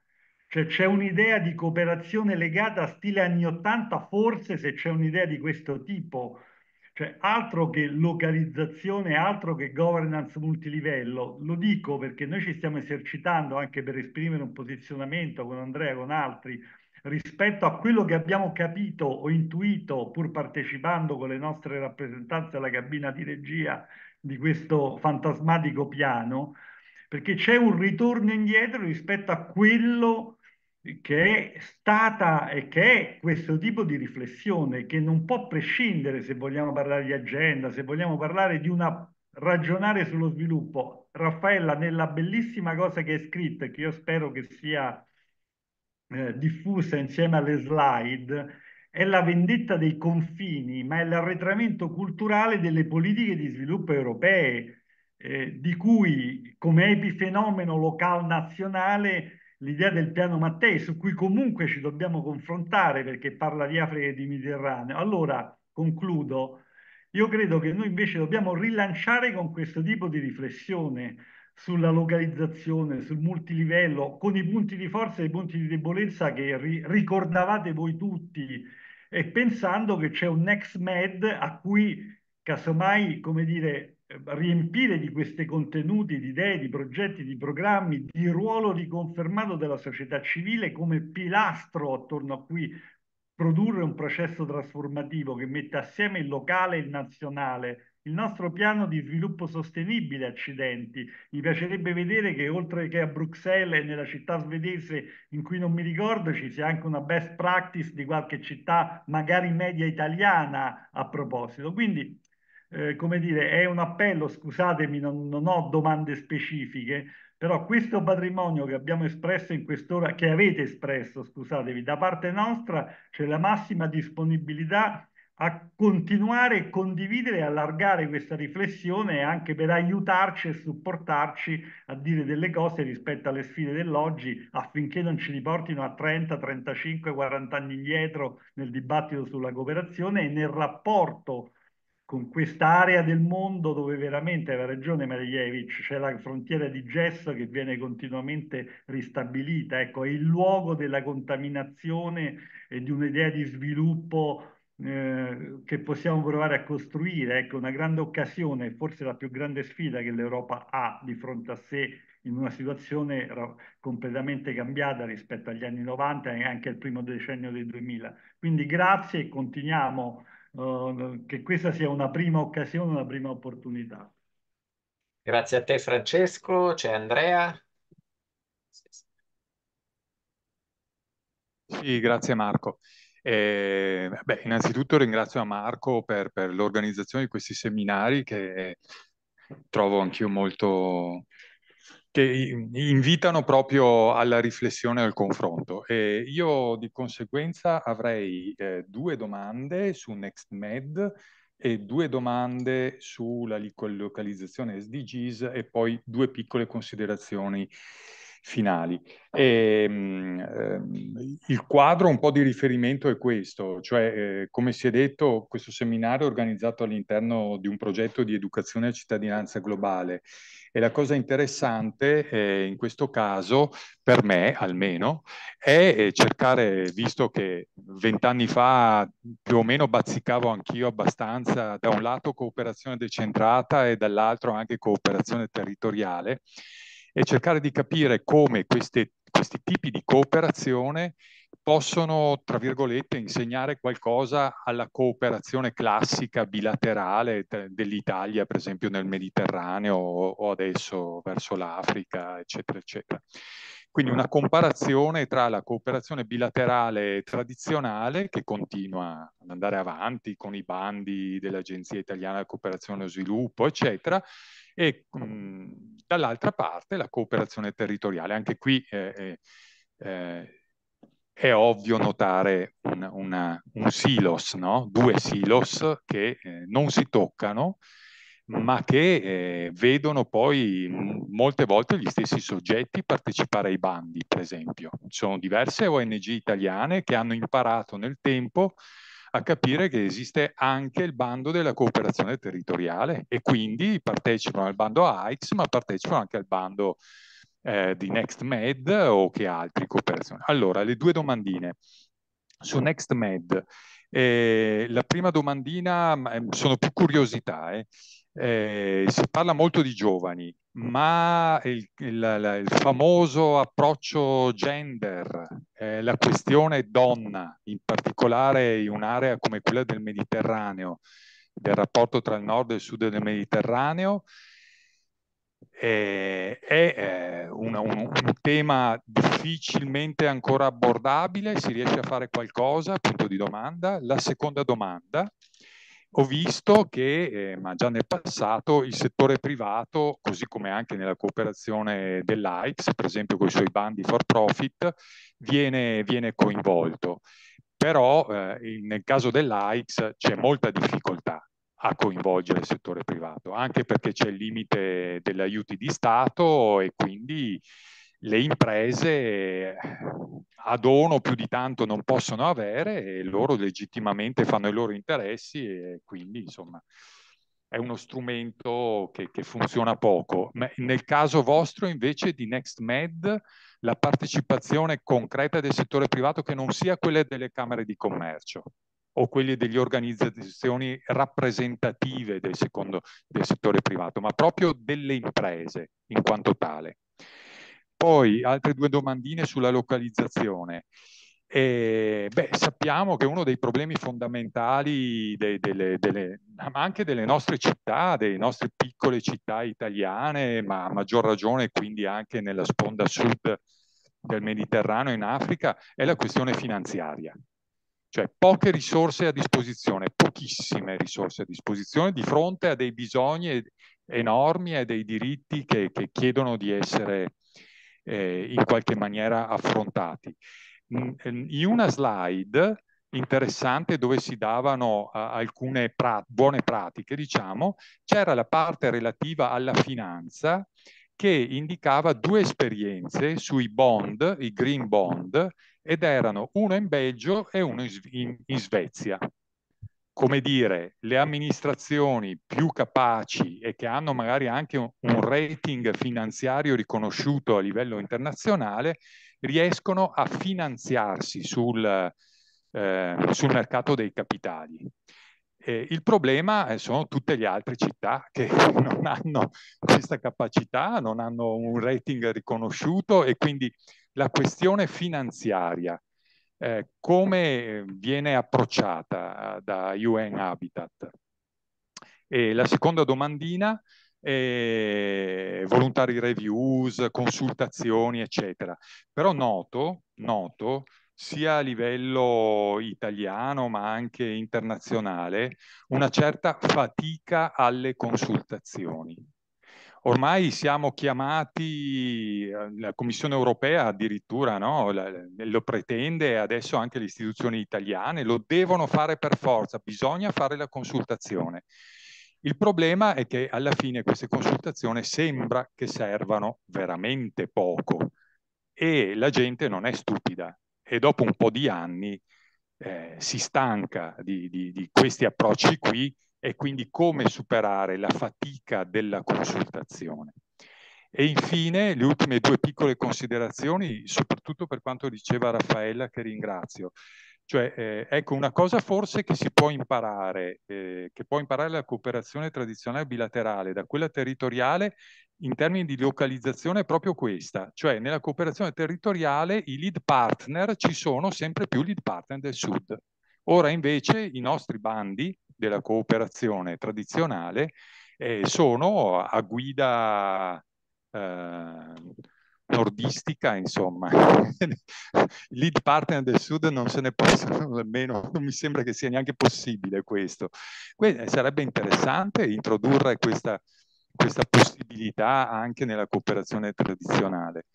Cioè c'è un'idea di cooperazione legata a stile anni 80, forse se c'è un'idea di questo tipo, cioè, altro che localizzazione, altro che governance multilivello. Lo dico perché noi ci stiamo esercitando anche per esprimere un posizionamento con Andrea, con altri, rispetto a quello che abbiamo capito o intuito pur partecipando con le nostre rappresentanze alla cabina di regia di questo fantasmatico piano, perché c'è un ritorno indietro rispetto a quello che che è stata e che è questo tipo di riflessione che non può prescindere se vogliamo parlare di agenda, se vogliamo parlare di una ragionare sullo sviluppo. Raffaella, nella bellissima cosa che hai scritto, che io spero che sia eh, diffusa insieme alle slide, è la vendetta dei confini, ma è l'arretramento culturale delle politiche di sviluppo europee, eh, di cui come epifenomeno local nazionale l'idea del piano Mattei, su cui comunque ci dobbiamo confrontare perché parla di Africa e di Mediterraneo. Allora, concludo, io credo che noi invece dobbiamo rilanciare con questo tipo di riflessione sulla localizzazione, sul multilivello, con i punti di forza e i punti di debolezza che ri- ricordavate voi tutti e pensando che c'è un next med a cui casomai, come dire, riempire di questi contenuti, di idee, di progetti, di programmi, di ruolo riconfermato della società civile come pilastro attorno a cui produrre un processo trasformativo che metta assieme il locale e il nazionale, il nostro piano di sviluppo sostenibile accidenti. Mi piacerebbe vedere che oltre che a Bruxelles e nella città svedese in cui non mi ricordo ci sia anche una best practice di qualche città magari media italiana a proposito. Quindi eh, come dire, è un appello, scusatemi, non, non, ho domande specifiche, però questo patrimonio che abbiamo espresso in quest'ora, che avete espresso, scusatevi, da parte nostra c'è la massima disponibilità a continuare, condividere e allargare questa riflessione anche per aiutarci e supportarci a dire delle cose rispetto alle sfide dell'oggi affinché non ci riportino a 30, 35, 40 anni indietro nel dibattito sulla cooperazione e nel rapporto con quest'area del mondo dove veramente aveva ragione Marievich, c'è la frontiera di gesso che viene continuamente ristabilita, ecco, è il luogo della contaminazione e di un'idea di sviluppo eh, che possiamo provare a costruire, ecco, una grande occasione, forse la più grande sfida che l'Europa ha di fronte a sé in una situazione completamente cambiata rispetto agli anni 90 e anche al primo decennio del 2000. Quindi grazie e continuiamo eh, che questa sia una prima occasione, una prima opportunità. Grazie a te Francesco, c'è Andrea. Sì, grazie Marco. Eh, beh, innanzitutto ringrazio Marco per, per l'organizzazione di questi seminari che trovo anch'io molto, che invitano proprio alla riflessione e al confronto. E io di conseguenza avrei eh, due domande su NextMed e due domande sulla localizzazione SDGs e poi due piccole considerazioni finali. Ah. E, ehm, ehm, il quadro un po' di riferimento è questo, cioè eh, come si è detto questo seminario è organizzato all'interno di un progetto di educazione e cittadinanza globale e la cosa interessante eh, in questo caso, per me almeno, è eh, cercare, visto che vent'anni fa più o meno bazzicavo anch'io abbastanza, da un lato cooperazione decentrata e dall'altro anche cooperazione territoriale, e cercare di capire come queste, questi tipi di cooperazione possono, tra virgolette, insegnare qualcosa alla cooperazione classica bilaterale dell'Italia, per esempio nel Mediterraneo o adesso verso l'Africa, eccetera, eccetera. Quindi una comparazione tra la cooperazione bilaterale tradizionale, che continua ad andare avanti con i bandi dell'Agenzia Italiana di Cooperazione e Sviluppo, eccetera, e mm. mh, mhmm, dall'altra parte la cooperazione territoriale. Anche qui eh, eh, eh, è ovvio notare un, una, un silos, no? due silos che eh, non si toccano, ma che eh, vedono poi molte volte gli stessi soggetti partecipare ai bandi, per esempio. Ci sono diverse ONG italiane che hanno imparato nel tempo a capire che esiste anche il bando della cooperazione territoriale e quindi partecipano al bando AIX, ma partecipano anche al bando eh, di NextMed o che altri cooperazioni. Allora, le due domandine su NextMed. Eh, la prima domandina, ehm, sono più curiosità, eh. Eh, si parla molto di giovani, ma il, il, il famoso approccio gender, eh, la questione donna, in particolare in un'area come quella del Mediterraneo, del rapporto tra il nord e il sud del Mediterraneo, eh, è una, un, un, tema difficilmente ancora abbordabile, si riesce a fare qualcosa, punto di domanda. La seconda domanda, ho visto che, eh, ma già nel passato, il settore privato, così come anche nella cooperazione dell'AICS, per esempio con i suoi bandi for profit, viene, viene coinvolto. Però eh, nel caso dell'AICS c'è molta difficoltà a coinvolgere il settore privato, anche perché c'è il limite degli aiuti di Stato e quindi le imprese eh, a dono più di tanto non possono avere e loro legittimamente fanno i loro interessi e quindi insomma è uno strumento che, che funziona poco. Ma nel caso vostro invece di NextMed la partecipazione concreta del settore privato che non sia quella delle camere di commercio o quelle delle organizzazioni rappresentative del, secondo, del settore privato, ma proprio delle imprese in quanto tale. Poi altre due domandine sulla localizzazione. E, beh, sappiamo che uno dei problemi fondamentali, de, delle, delle, ma anche delle nostre città, delle nostre piccole città italiane, ma a maggior ragione quindi anche nella sponda sud del Mediterraneo in Africa, è la questione finanziaria. Cioè poche risorse a disposizione, pochissime risorse a disposizione di fronte a dei bisogni enormi e dei diritti che, che chiedono di essere eh, in qualche maniera affrontati. Mm, ehm, in una slide interessante dove si davano uh, alcune pra buone pratiche, diciamo, c'era la parte relativa alla finanza che indicava due esperienze sui bond, i green bond, ed erano uno in Belgio e uno in, in, in Svezia come dire, le amministrazioni più capaci e che hanno magari anche un, mm. rating finanziario riconosciuto a livello internazionale riescono a finanziarsi sul, eh, sul mercato dei capitali. Eh, il problema eh, sono tutte le altre città che non hanno questa capacità, non hanno un rating riconosciuto e quindi la questione finanziaria eh, come viene approcciata eh, da UN Habitat? E la seconda domandina è volontari reviews, consultazioni, eccetera. Però noto, noto sia a livello italiano ma anche internazionale, una certa fatica alle consultazioni ormai siamo chiamati, ehm, la Commissione europea addirittura no? lo pretende, adesso anche le istituzioni italiane lo devono fare per forza, bisogna fare la consultazione. Il problema è che alla fine queste consultazioni sembra che servano veramente poco e la gente non è stupida e dopo un po' di anni eh, si stanca di, di, di questi approcci qui e quindi come superare la fatica della consultazione. E infine le ultime due piccole considerazioni, soprattutto per quanto diceva Raffaella, che ringrazio. Cioè, eh, ecco, una cosa forse che si può imparare, eh, che può imparare la cooperazione tradizionale bilaterale da quella territoriale in termini di localizzazione è proprio questa, cioè nella cooperazione territoriale i lead partner ci sono sempre più lead partner del sud. Ora invece i nostri bandi della cooperazione tradizionale eh, sono a guida eh, nordistica, insomma. Lead partner del sud non se ne possono nemmeno, non mi sembra che sia neanche possibile questo. Que eh, sarebbe interessante introdurre questa, questa possibilità anche nella cooperazione tradizionale.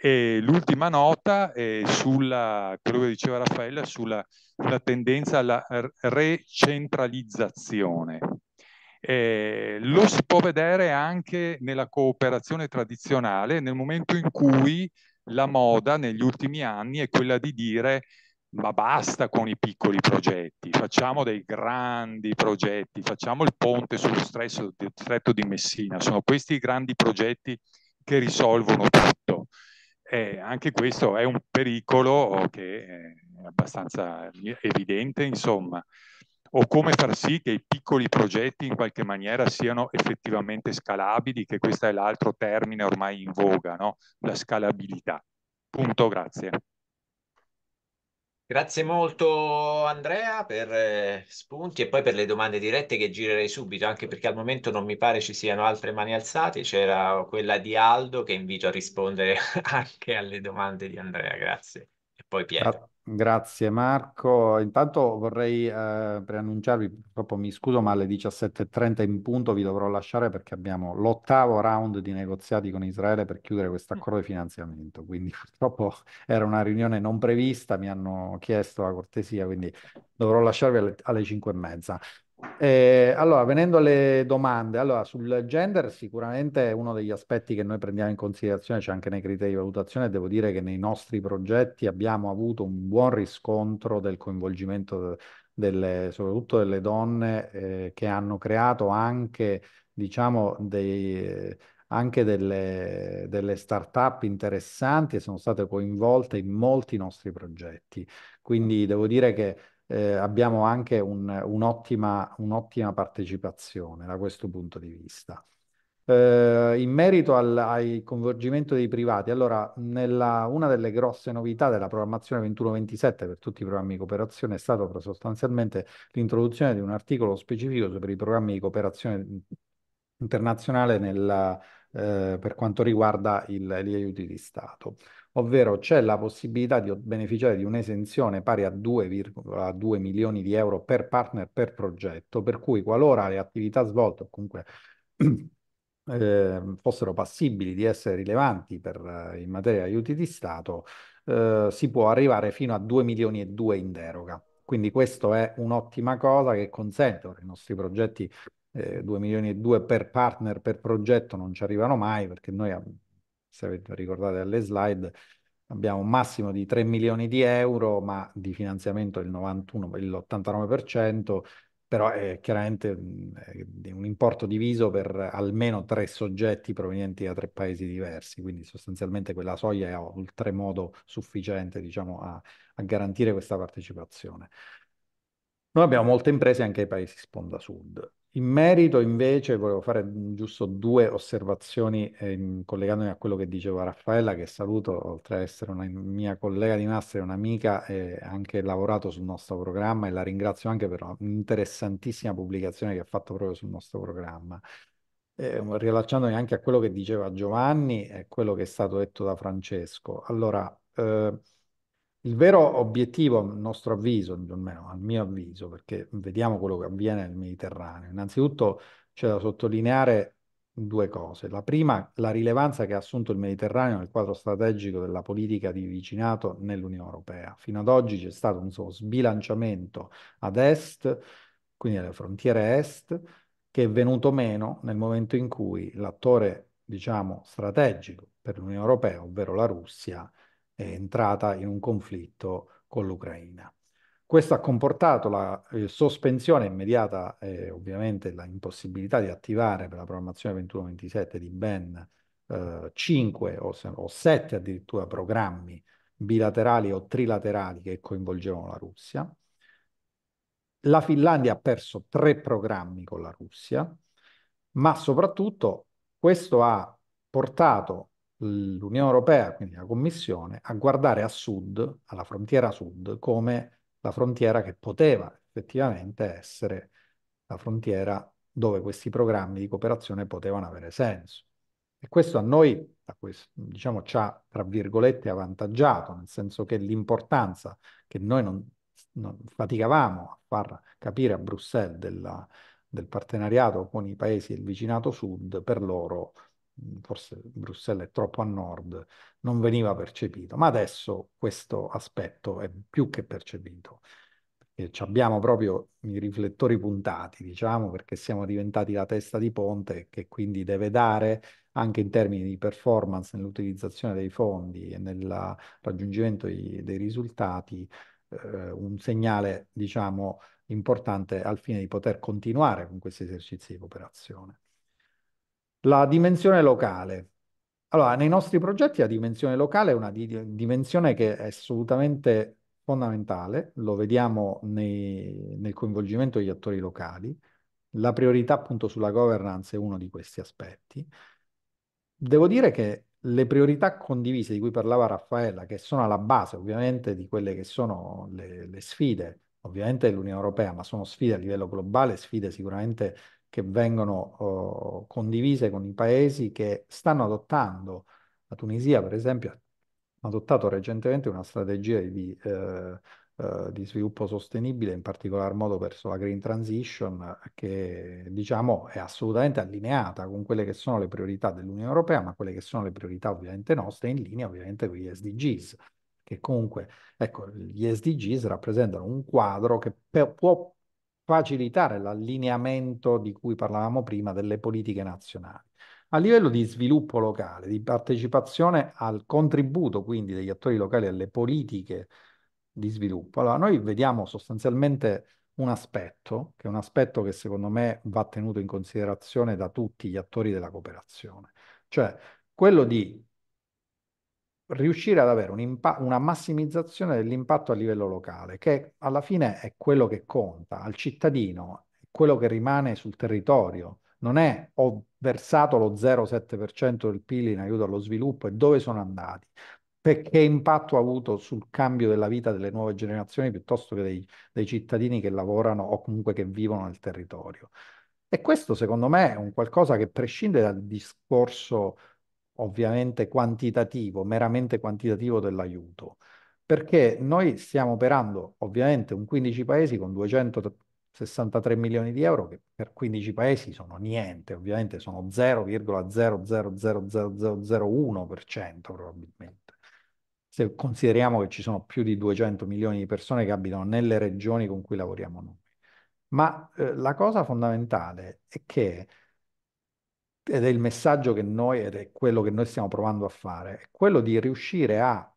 E l'ultima nota è sulla, quello che diceva Raffaella, sulla, sulla tendenza alla recentralizzazione. Eh, lo si può vedere anche nella cooperazione tradizionale, nel momento in cui la moda negli ultimi anni è quella di dire ma basta con i piccoli progetti, facciamo dei grandi progetti, facciamo il ponte sullo stretto di Messina, sono questi i grandi progetti che risolvono tutto eh, anche questo è un pericolo oh, che eh, è abbastanza evidente, insomma, o come far sì che i piccoli progetti in qualche maniera siano effettivamente scalabili, che questo è l'altro termine ormai in voga, no? la scalabilità. Punto, grazie. Grazie molto Andrea per eh, spunti e poi per le domande dirette che girerei subito, anche perché al momento non mi pare ci siano altre mani alzate, c'era quella di Aldo che invito a rispondere anche alle domande di Andrea, grazie e poi Piero. Grazie Marco. Intanto vorrei eh, preannunciarvi, purtroppo mi scuso, ma alle 17.30 in punto vi dovrò lasciare perché abbiamo l'ottavo round di negoziati con Israele per chiudere questo mm. accordo di finanziamento. Quindi purtroppo era una riunione non prevista, mi hanno chiesto la cortesia, quindi dovrò lasciarvi alle, alle 5.30. Eh, allora, venendo alle domande, allora, sul gender sicuramente è uno degli aspetti che noi prendiamo in considerazione, c'è cioè anche nei criteri di valutazione, devo dire che nei nostri progetti abbiamo avuto un buon riscontro del coinvolgimento delle, soprattutto delle donne eh, che hanno creato anche, diciamo, dei, anche delle, delle start-up interessanti e sono state coinvolte in molti nostri progetti. Quindi devo dire che eh, abbiamo anche un'ottima un partecipazione da questo punto di vista. Eh, in merito al, al, convolgimento dei privati, allora nella, una delle grosse novità della programmazione 21-27 per tutti i programmi di cooperazione è stata sostanzialmente l'introduzione di un articolo specifico per i programmi di cooperazione internazionale nella, eh, per quanto riguarda il, gli aiuti di Stato ovvero c'è la possibilità di beneficiare di un'esenzione pari a 2,2 milioni di euro per partner per progetto, per cui qualora le attività svolte o comunque eh, fossero passibili di essere rilevanti per, eh, in materia di aiuti di Stato, eh, si può arrivare fino a 2 milioni e 2 in deroga. Quindi questo è un'ottima cosa che consente ora i nostri progetti 2 eh, milioni e 2 per partner per progetto non ci arrivano mai perché noi se avete ricordato alle slide, abbiamo un massimo di 3 milioni di euro, ma di finanziamento il 91, l'89%, però è chiaramente un importo diviso per almeno tre soggetti provenienti da tre paesi diversi, quindi sostanzialmente quella soglia è oltremodo sufficiente, diciamo, a, a garantire questa partecipazione. Noi abbiamo molte imprese anche ai paesi sponda sud. In merito, invece, volevo fare mm, giusto due osservazioni ehm, collegandomi a quello che diceva Raffaella, che saluto, oltre a essere una mia collega di master, un'amica, eh, ha anche lavorato sul nostro programma e la ringrazio anche per un'interessantissima pubblicazione che ha fatto proprio sul nostro programma. Eh, rilacciandomi anche a quello che diceva Giovanni e quello che è stato detto da Francesco. Allora, eh, il vero obiettivo, a nostro avviso, almeno al mio avviso, perché vediamo quello che avviene nel Mediterraneo, innanzitutto c'è da sottolineare due cose. La prima, la rilevanza che ha assunto il Mediterraneo nel quadro strategico della politica di vicinato nell'Unione Europea. Fino ad oggi c'è stato un suo sbilanciamento ad est, quindi alle frontiere est, che è venuto meno nel momento in cui l'attore, diciamo, strategico per l'Unione Europea, ovvero la Russia, è entrata in un conflitto con l'Ucraina. Questo ha comportato la eh, sospensione immediata, eh, ovviamente la impossibilità di attivare per la programmazione 21-27 di ben eh, 5 o, o 7 addirittura programmi bilaterali o trilaterali che coinvolgevano la Russia. La Finlandia ha perso tre programmi con la Russia, ma soprattutto questo ha portato l'Unione Europea, quindi la Commissione, a guardare a sud, alla frontiera sud, come la frontiera che poteva effettivamente essere la frontiera dove questi programmi di cooperazione potevano avere senso. E questo a noi, diciamo, ci ha, tra virgolette, avvantaggiato, nel senso che l'importanza che noi non, non, faticavamo a far capire a Bruxelles della, del partenariato con i paesi del vicinato sud, per loro forse Bruxelles è troppo a nord, non veniva percepito, ma adesso questo aspetto è più che percepito. E abbiamo proprio i riflettori puntati, diciamo, perché siamo diventati la testa di ponte che quindi deve dare anche in termini di performance nell'utilizzazione dei fondi e nel raggiungimento dei risultati eh, un segnale, diciamo, importante al fine di poter continuare con questi esercizi di cooperazione. La dimensione locale. Allora, nei nostri progetti la dimensione locale è una di dimensione che è assolutamente fondamentale, lo vediamo nei, nel coinvolgimento degli attori locali. La priorità appunto sulla governance è uno di questi aspetti. Devo dire che le priorità condivise di cui parlava Raffaella, che sono alla base ovviamente di quelle che sono le, le sfide, ovviamente dell'Unione Europea, ma sono sfide a livello globale, sfide sicuramente che vengono eh, condivise con i paesi che stanno adottando. La Tunisia, per esempio, ha adottato recentemente una strategia di, eh, eh, di sviluppo sostenibile, in particolar modo verso la green transition, che diciamo è assolutamente allineata con quelle che sono le priorità dell'Unione Europea, ma quelle che sono le priorità ovviamente nostre, in linea ovviamente con gli SDGs che comunque, ecco, gli SDGs rappresentano un quadro che può facilitare l'allineamento di cui parlavamo prima delle politiche nazionali. A livello di sviluppo locale, di partecipazione al contributo quindi degli attori locali alle politiche di sviluppo, allora noi vediamo sostanzialmente un aspetto, che è un aspetto che secondo me va tenuto in considerazione da tutti gli attori della cooperazione, cioè quello di riuscire ad avere un una massimizzazione dell'impatto a livello locale, che alla fine è quello che conta al cittadino, quello che rimane sul territorio. Non è ho versato lo 0,7% del PIL in aiuto allo sviluppo e dove sono andati, che impatto ha avuto sul cambio della vita delle nuove generazioni piuttosto che dei, dei cittadini che lavorano o comunque che vivono nel territorio. E questo secondo me è un qualcosa che prescinde dal discorso ovviamente quantitativo, meramente quantitativo dell'aiuto, perché noi stiamo operando ovviamente un 15 paesi con 263 milioni di euro, che per 15 paesi sono niente, ovviamente sono 0,0000001% probabilmente. Se consideriamo che ci sono più di 200 milioni di persone che abitano nelle regioni con cui lavoriamo noi. Ma eh, la cosa fondamentale è che ed è il messaggio che noi, ed è quello che noi stiamo provando a fare, è quello di riuscire a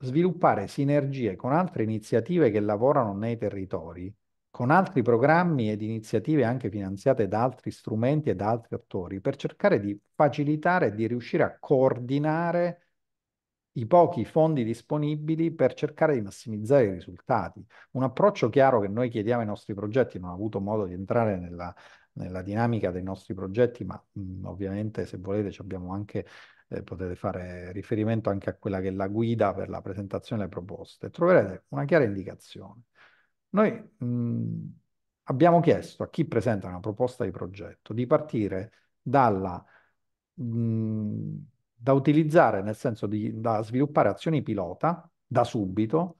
sviluppare sinergie con altre iniziative che lavorano nei territori, con altri programmi ed iniziative anche finanziate da altri strumenti e da altri attori, per cercare di facilitare e di riuscire a coordinare i pochi fondi disponibili per cercare di massimizzare i risultati. Un approccio chiaro che noi chiediamo ai nostri progetti, non ho avuto modo di entrare nella, nella dinamica dei nostri progetti, ma mh, mhmm, ovviamente se volete ci abbiamo anche eh, potete fare riferimento anche a quella che è la guida per la presentazione delle proposte, troverete una chiara indicazione. Noi mh, mhmm, abbiamo chiesto a chi presenta una proposta di progetto di partire dalla, mh, mhmm, da utilizzare, nel senso di, da sviluppare azioni pilota da subito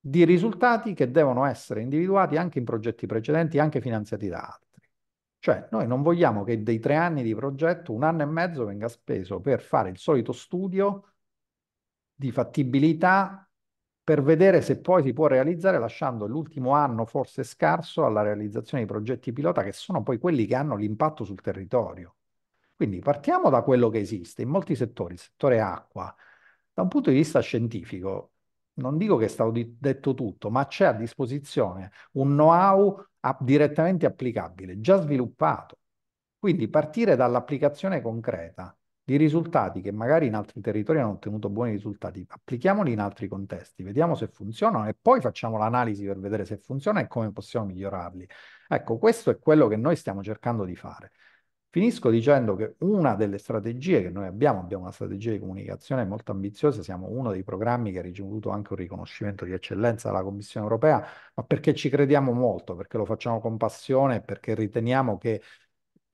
di risultati che devono essere individuati anche in progetti precedenti, anche finanziati da altri. Cioè, noi non vogliamo che dei tre anni di progetto, un anno e mezzo venga speso per fare il solito studio di fattibilità per vedere se poi si può realizzare lasciando l'ultimo anno forse scarso alla realizzazione di progetti pilota che sono poi quelli che hanno l'impatto sul territorio. Quindi partiamo da quello che esiste in molti settori, il settore acqua. Da un punto di vista scientifico, non dico che è stato detto tutto, ma c'è a disposizione un know-how direttamente applicabile, già sviluppato. Quindi partire dall'applicazione concreta di risultati che magari in altri territori hanno ottenuto buoni risultati, applichiamoli in altri contesti, vediamo se funzionano e poi facciamo l'analisi per vedere se funziona e come possiamo migliorarli. Ecco, questo è quello che noi stiamo cercando di fare. Finisco dicendo che una delle strategie che noi abbiamo, abbiamo una strategia di comunicazione molto ambiziosa, siamo uno dei programmi che ha ricevuto anche un riconoscimento di eccellenza dalla Commissione europea, ma perché ci crediamo molto, perché lo facciamo con passione, perché riteniamo che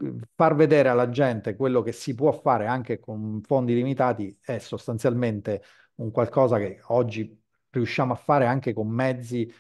eh, far vedere alla gente quello che si può fare anche con fondi limitati è sostanzialmente un qualcosa che oggi riusciamo a fare anche con mezzi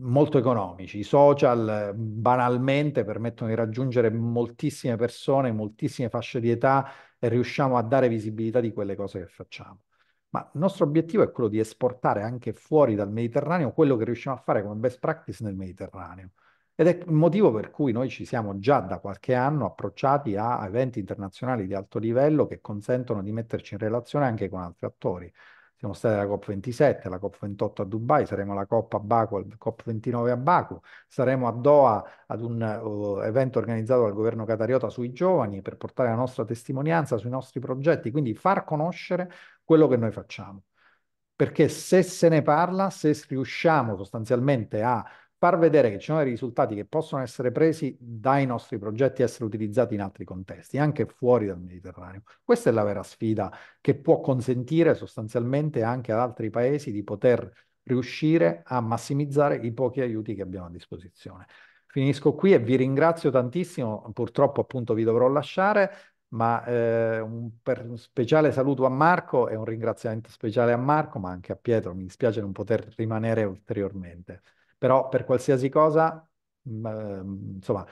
molto economici. I social eh, banalmente permettono di raggiungere moltissime persone, moltissime fasce di età e riusciamo a dare visibilità di quelle cose che facciamo. Ma il nostro obiettivo è quello di esportare anche fuori dal Mediterraneo quello che riusciamo a fare come best practice nel Mediterraneo. Ed è il motivo per cui noi ci siamo già da qualche anno approcciati a eventi internazionali di alto livello che consentono di metterci in relazione anche con altri attori siamo stati alla COP27, alla COP28 a Dubai, saremo alla COP a Baku, alla COP29 a Baku, saremo a Doha ad un uh, evento organizzato dal governo catariota sui giovani per portare la nostra testimonianza sui nostri progetti, quindi far conoscere quello che noi facciamo. Perché se se ne parla, se riusciamo sostanzialmente a far vedere che ci sono dei risultati che possono essere presi dai nostri progetti e essere utilizzati in altri contesti, anche fuori dal Mediterraneo. Questa è la vera sfida che può consentire sostanzialmente anche ad altri paesi di poter riuscire a massimizzare i pochi aiuti che abbiamo a disposizione. Finisco qui e vi ringrazio tantissimo, purtroppo appunto vi dovrò lasciare, ma eh, un, un, speciale saluto a Marco e un ringraziamento speciale a Marco, ma anche a Pietro, mi dispiace non poter rimanere ulteriormente però per qualsiasi cosa, mm, ehm, insomma,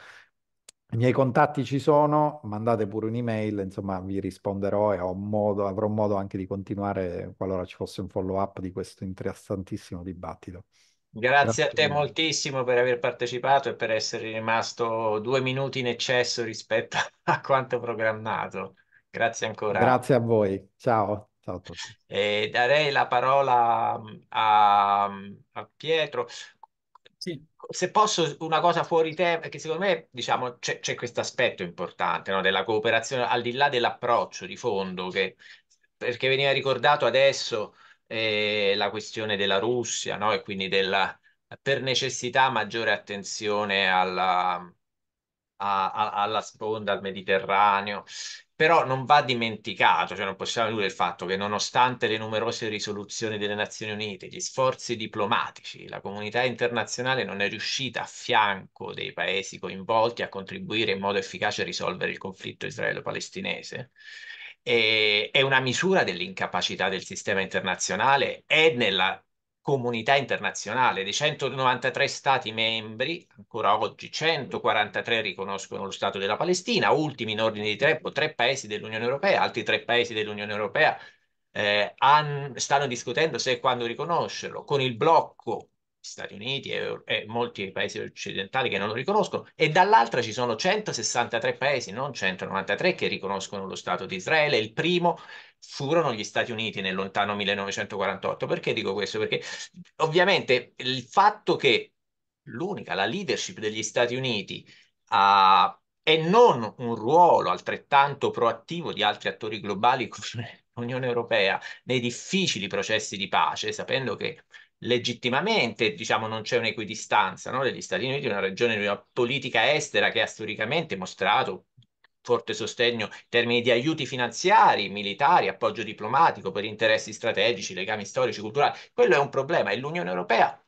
i miei contatti ci sono, mandate pure un'email, insomma vi risponderò e modo, avrò modo anche di continuare qualora ci fosse un follow up di questo interessantissimo dibattito. Grazie, Grazie a te moltissimo per aver partecipato e per essere rimasto due minuti in eccesso rispetto a quanto programmato. Grazie ancora. Grazie a voi, ciao. ciao a tutti. E darei la parola mm, a, mm, a Pietro. Se posso, una cosa fuori tema, che secondo me diciamo, c'è, c'è questo aspetto importante no? della cooperazione, al di là dell'approccio di fondo, che, perché veniva ricordato adesso eh, la questione della Russia no? e quindi della, per necessità maggiore attenzione alla, a, a, alla sponda al Mediterraneo però non va dimenticato, cioè non possiamo dire il fatto che nonostante le numerose risoluzioni delle Nazioni Unite, gli sforzi diplomatici, la comunità internazionale non è riuscita a fianco dei paesi coinvolti a contribuire in modo efficace a risolvere il conflitto israelo-palestinese. Eh, è una misura dell'incapacità del sistema internazionale e nella comunità internazionale. Dei 193 stati membri, ancora oggi 143 riconoscono lo Stato della Palestina, ultimi in ordine di tempo tre paesi dell'Unione Europea, altri tre paesi dell'Unione Europea eh, han, stanno discutendo se e quando riconoscerlo, con il blocco Stati Uniti e, e molti paesi occidentali che non lo riconoscono, e dall'altra ci sono 163 paesi, non 193, che riconoscono lo Stato di Israele. Il primo furono gli Stati Uniti nel lontano 1948. Perché dico questo? Perché ovviamente il fatto che l'unica, la leadership degli Stati Uniti ha ah, e non un ruolo altrettanto proattivo di altri attori globali come l'Unione Europea nei difficili processi di pace, sapendo che legittimamente, diciamo, non c'è un'equidistanza no? degli Stati Uniti, una regione di una politica estera che ha storicamente mostrato forte sostegno in termini di aiuti finanziari, militari, appoggio diplomatico per interessi strategici, legami storici, culturali. Quello è un problema e l'Unione Europea,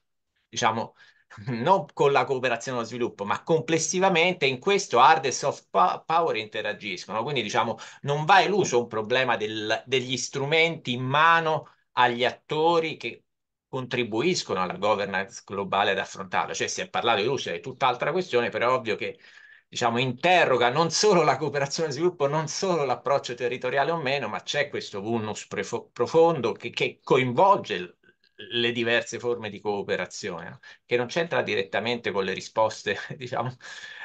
diciamo, non con la cooperazione allo sviluppo, ma complessivamente in questo hard e soft power interagiscono. Quindi, diciamo, non va eluso un problema del, degli strumenti in mano agli attori che contribuiscono alla governance globale ad affrontarla. Cioè si è parlato di Russia, è tutt'altra questione, però è ovvio che diciamo, interroga non solo la cooperazione e sviluppo, non solo l'approccio territoriale o meno, ma c'è questo vulnus profondo che, che coinvolge le diverse forme di cooperazione, no? che non c'entra direttamente con le risposte, diciamo,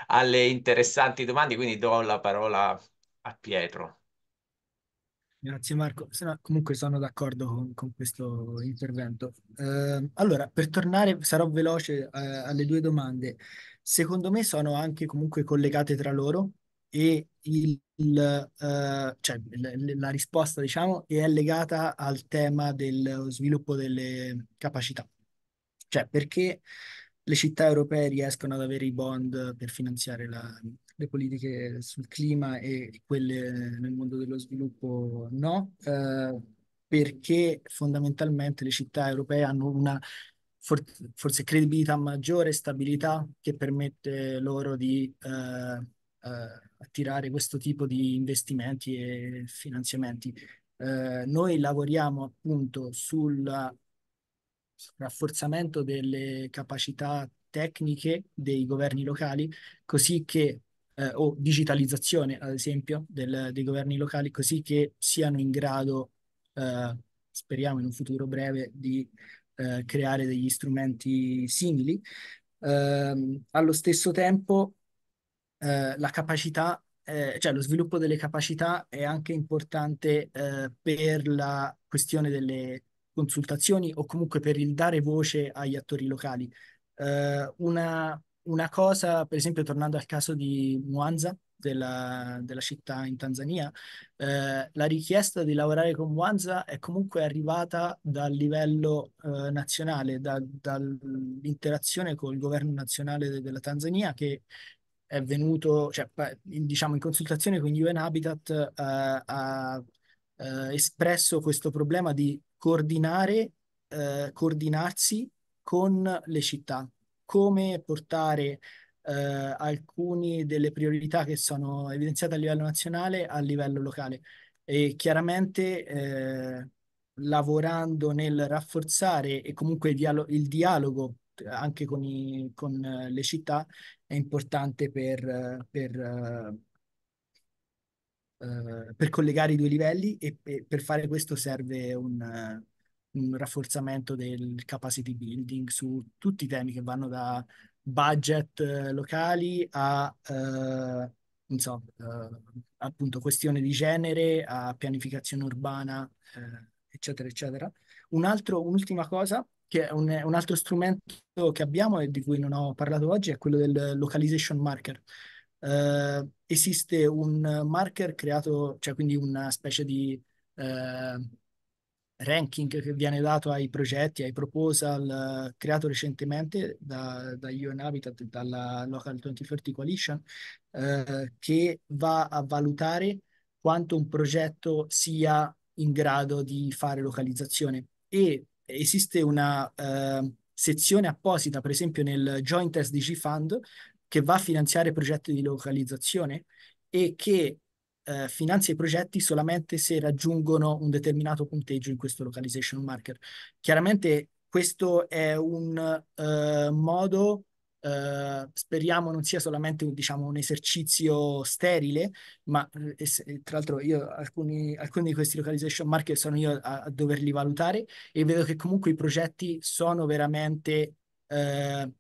alle interessanti domande, quindi do la parola a Pietro. Grazie Marco, Sennò comunque sono d'accordo con, con questo intervento. Eh, allora, per tornare, sarò veloce eh, alle due domande. Secondo me sono anche comunque collegate tra loro e il, il, eh, cioè, l- la risposta, diciamo, è legata al tema dello sviluppo delle capacità. Cioè, perché le città europee riescono ad avere i bond per finanziare la, le politiche sul clima e quelle nel mondo dello sviluppo no, eh, perché fondamentalmente le città europee hanno una for- forse credibilità maggiore, stabilità che permette loro di eh, eh, attirare questo tipo di investimenti e finanziamenti. Eh, noi lavoriamo appunto sul rafforzamento delle capacità tecniche dei governi locali, così che eh, o digitalizzazione, ad esempio, del, dei governi locali, così che siano in grado, eh, speriamo in un futuro breve, di eh, creare degli strumenti simili. Ehm, allo stesso tempo, eh, la capacità, eh, cioè lo sviluppo delle capacità è anche importante eh, per la questione delle consultazioni o comunque per il dare voce agli attori locali. una una cosa, per esempio, tornando al caso di Mwanza, della, della città in Tanzania, eh, la richiesta di lavorare con Mwanza è comunque arrivata dal livello eh, nazionale, da, dall'interazione col governo nazionale de, della Tanzania che è venuto, cioè, in, diciamo, in consultazione con UN Habitat eh, ha eh, espresso questo problema di coordinare, eh, coordinarsi con le città come portare eh, alcune delle priorità che sono evidenziate a livello nazionale a livello locale. E chiaramente eh, lavorando nel rafforzare e comunque il, dialo- il dialogo eh, anche con, i, con, eh, le città è importante per, eh, per, per collegare i due livelli e per fare questo serve un, un rafforzamento del capacity building su tutti i temi che vanno da budget eh, locali a, eh, so, eh, appunto questione di genere, a pianificazione urbana, eh, eccetera, eccetera. Un altro, un'ultima cosa, che è un, un altro strumento che abbiamo e di cui non ho parlato oggi, è quello del localization marker. Uh, esiste un marker creato, cioè quindi una specie di uh, ranking che viene dato ai progetti, ai proposal uh, creato recentemente da, da UN Habitat, dalla Local 2030 Coalition, uh, che va a valutare quanto un progetto sia in grado di fare localizzazione. E esiste una uh, sezione apposita, per esempio nel Joint SDG Fund, che va a finanziare progetti di localizzazione e che eh, finanzia i progetti solamente se raggiungono un determinato punteggio in questo localization marker. Chiaramente questo è un eh, modo, eh, speriamo non sia solamente diciamo, un esercizio sterile, ma eh, eh, tra l'altro io alcuni, alcuni, di questi localization marker sono io a, a, doverli valutare e vedo che comunque i progetti sono veramente... Eh,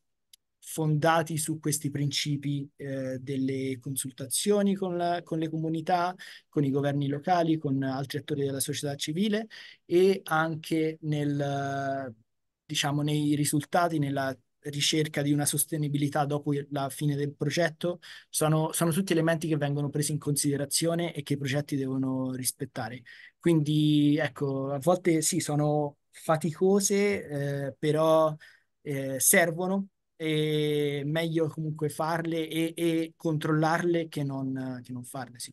fondati su questi principi eh, delle consultazioni con, la, con, le comunità, con i governi locali, con altri attori della società civile e anche nel, diciamo, nei risultati, nella ricerca di una sostenibilità dopo la fine del progetto, sono, sono tutti elementi che vengono presi in considerazione e che i progetti devono rispettare. Quindi ecco, a volte sì, sono faticose, eh, però eh, servono e meglio comunque farle e, e controllarle che non, che non farle. Sì.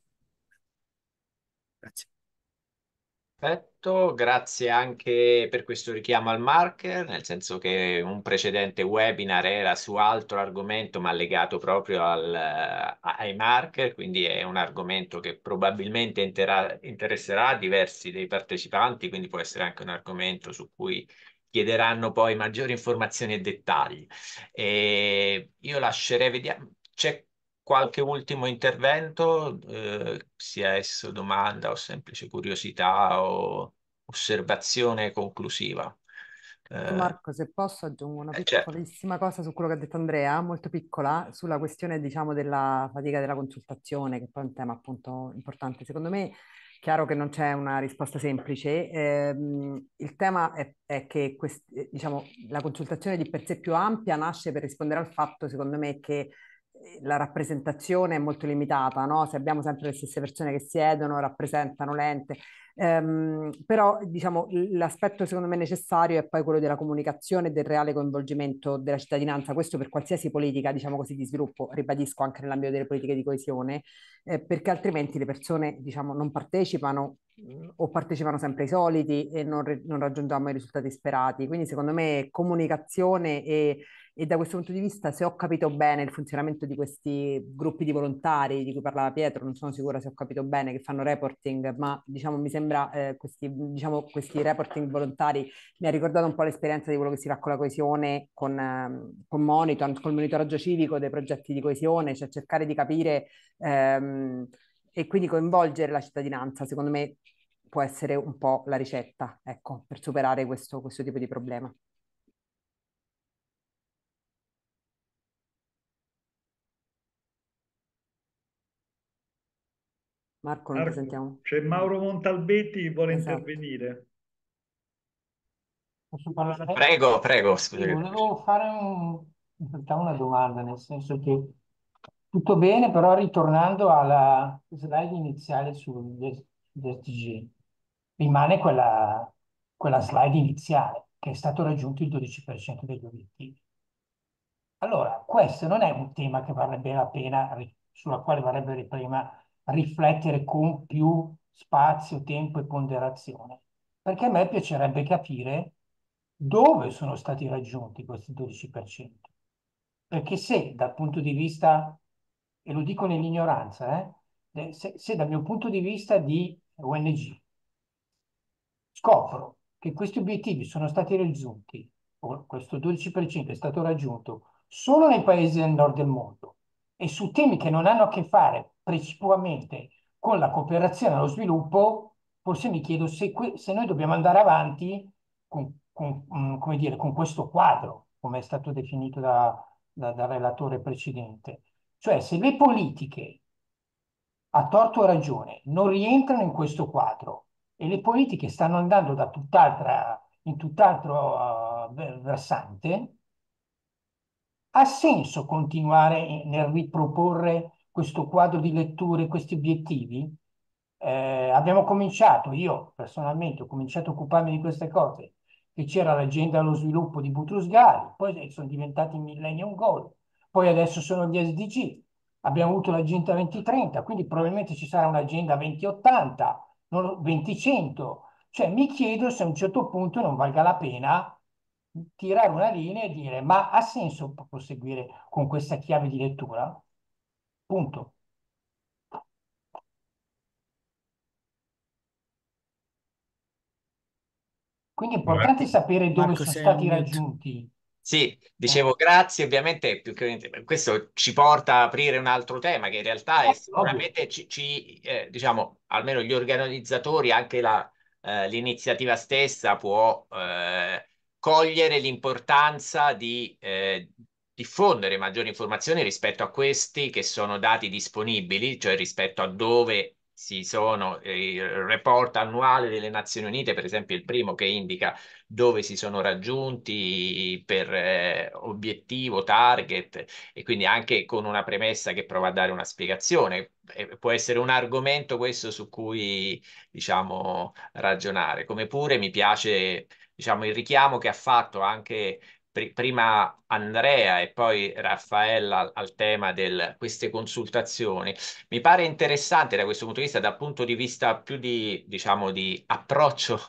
Grazie. Perfetto, grazie anche per questo richiamo al marker, nel senso che un precedente webinar era su altro argomento ma legato proprio al, ai marker, quindi è un argomento che probabilmente interà, interesserà diversi dei partecipanti, quindi può essere anche un argomento su cui chiederanno poi maggiori informazioni e dettagli. E io lascerei, vediamo, c'è qualche ultimo intervento, eh, sia esso domanda o semplice curiosità o osservazione conclusiva. Eh, Marco, se posso aggiungo una eh, certo. piccolissima certo. cosa su quello che ha detto Andrea, molto piccola, sulla questione diciamo, della fatica della consultazione, che poi è un tema appunto importante. Secondo me Chiaro che non c'è una risposta semplice. Eh, il tema è, è che quest, eh, diciamo, la consultazione di per sé più ampia nasce per rispondere al fatto, secondo me, che eh, la rappresentazione è molto limitata, no? se abbiamo sempre le stesse persone che siedono, rappresentano l'ente, Um, però diciamo, l'aspetto secondo me necessario è poi quello della comunicazione e del reale coinvolgimento della cittadinanza, questo per qualsiasi politica diciamo così, di sviluppo, ribadisco anche nell'ambito delle politiche di coesione, eh, perché altrimenti le persone diciamo, non partecipano mm, o partecipano sempre i soliti e non, non raggiungiamo i risultati sperati. Quindi secondo me comunicazione e e da questo punto di vista, se ho capito bene il funzionamento di questi gruppi di volontari di cui parlava Pietro, non sono sicura se ho capito bene, che fanno reporting, ma diciamo mi sembra eh, questi, diciamo, questi reporting volontari mi ha ricordato un po' l'esperienza di quello che si fa con la coesione, con, eh, con Monitor, con il monitoraggio civico dei progetti di coesione, cioè cercare di capire ehm, e quindi coinvolgere la cittadinanza, secondo me può essere un po' la ricetta, ecco, per superare questo, questo tipo di problema. Marco, non Marco, ti sentiamo. C'è Mauro Montalbetti che vuole esatto. intervenire. Posso parlare? Prego, prego. Scusate. Volevo fare un, una domanda, nel senso che tutto bene, però ritornando alla slide iniziale sul DSG, rimane quella, quella slide iniziale che è stato raggiunto il 12% degli obiettivi. Allora, questo non è un tema che varrebbe la pena, sulla quale varrebbe la pena riflettere con più spazio, tempo e ponderazione, perché a me piacerebbe capire dove sono stati raggiunti questi 12%. Perché se dal punto di vista, e lo dico nell'ignoranza, eh, se, se dal mio punto di vista di ONG scopro che questi obiettivi sono stati raggiunti, o questo 12% è stato raggiunto solo nei paesi del nord del mondo, e su temi che non hanno a che fare precipuamente con la cooperazione e lo sviluppo, forse mi chiedo se, se noi dobbiamo andare avanti con, con, mh, mm, dire, con, questo quadro, come è stato definito da, da, dal relatore precedente. Cioè, se le politiche, a torto o ragione, non rientrano in questo quadro e le politiche stanno andando da tutt'altra, in tutt'altro uh, versante, ha senso continuare eh, nel riproporre questo quadro di letture, questi obiettivi? Eh, abbiamo cominciato, io personalmente ho cominciato a occuparmi di queste cose, che c'era l'agenda allo sviluppo di Butrus Ghali, poi sono diventati Millennium Goal, poi adesso sono gli SDG, abbiamo avuto l'agenda 2030, quindi probabilmente ci sarà un'agenda 2080, 2100, cioè mi chiedo se a un certo punto non valga la pena tirare una linea e dire ma ha senso proseguire con questa chiave di lettura? Punto. Quindi è importante Marco, sapere dove Marco, sono stati raggiunti. Sì, eh. dicevo grazie, ovviamente più che, questo ci porta a aprire un altro tema che in realtà è sicuramente ci, ci eh, diciamo, almeno gli organizzatori, anche la, eh, l'iniziativa stessa può eh, cogliere l'importanza di eh, diffondere maggiori informazioni rispetto a questi che sono dati disponibili, cioè rispetto a dove si sono eh, il report annuale delle Nazioni Unite, per esempio, il primo che indica dove si sono raggiunti per eh, obiettivo, target, e quindi anche con una premessa che prova a dare una spiegazione. E eh, può essere un argomento questo su cui, diciamo, ragionare. Come pure mi piace diciamo, il richiamo che ha fatto anche pr- prima Andrea e poi Raffaella al, al tema di queste consultazioni, mi pare interessante da questo punto di vista, dal punto di vista più di, diciamo, di approccio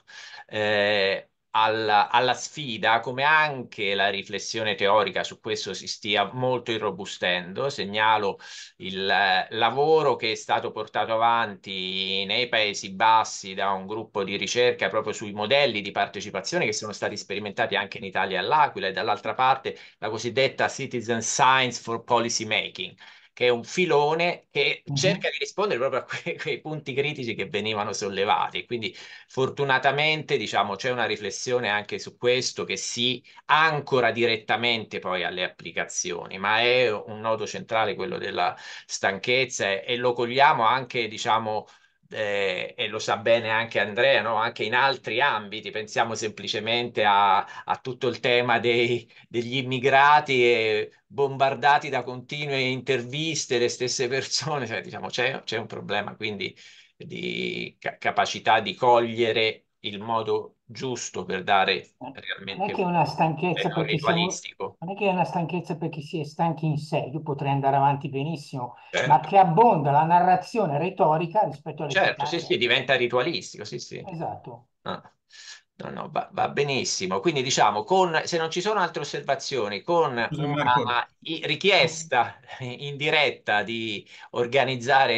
eh, alla, alla, sfida, come anche la riflessione teorica su questo si stia molto irrobustendo. Segnalo il eh, lavoro che è stato portato avanti nei Paesi Bassi da un gruppo di ricerca proprio sui modelli di partecipazione che sono stati sperimentati anche in Italia all'Aquila e dall'altra parte la cosiddetta Citizen Science for Policy Making che è un filone che mhm. cerca di rispondere proprio a que- quei punti critici che venivano sollevati. Quindi fortunatamente diciamo, c'è una riflessione anche su questo che si ancora direttamente poi alle applicazioni, ma è un nodo centrale quello della stanchezza e, e lo cogliamo anche diciamo, eh, e lo sa bene anche Andrea, no? anche in altri ambiti, pensiamo semplicemente a, a tutto il tema dei, degli immigrati e eh, bombardati da continue interviste, le stesse persone, cioè, diciamo c'è, c'è un problema quindi di ca- capacità di cogliere il modo giusto per dare eh, realmente non è che è una stanchezza un perché siamo, non è che è una stanchezza perché si è stanchi in sé, io potrei andare avanti benissimo, ma certo. che abbonda la narrazione retorica rispetto alle Certo, sì, sì, diventa ritualistico, sì, sì. Esatto. Ah. No, va, va, benissimo. Quindi diciamo, con, se non ci sono altre osservazioni, con una richiesta in diretta di organizzare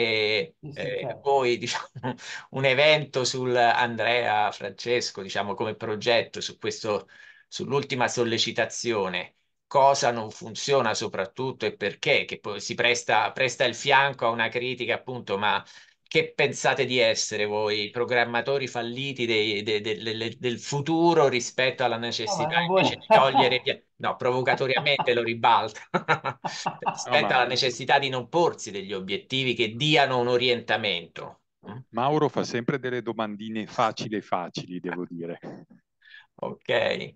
eh, certo. voi diciamo, un evento sul Andrea Francesco, diciamo come progetto su questo, sull'ultima sollecitazione, cosa non funziona soprattutto e perché, che poi si presta, presta il fianco a una critica appunto, ma che pensate di essere voi, programmatori falliti dei, de, de, de, del futuro rispetto alla necessità no, invece di togliere No, provocatoriamente lo ribalto. rispetto no, alla necessità di non porsi degli obiettivi che diano un orientamento. Mm? Mauro fa sempre delle domandine facili facili, devo dire. ok.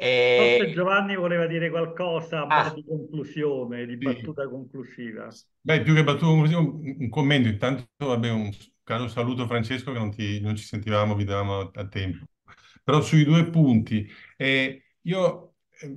E... Forse Giovanni voleva dire qualcosa ah. di conclusione, di battuta conclusiva. Beh, più che battuta conclusiva, un commento. Intanto, vabbè, un caro saluto Francesco che non, ti, non ci sentivamo, vi davamo a, tempo. Però sui due punti, eh, io eh,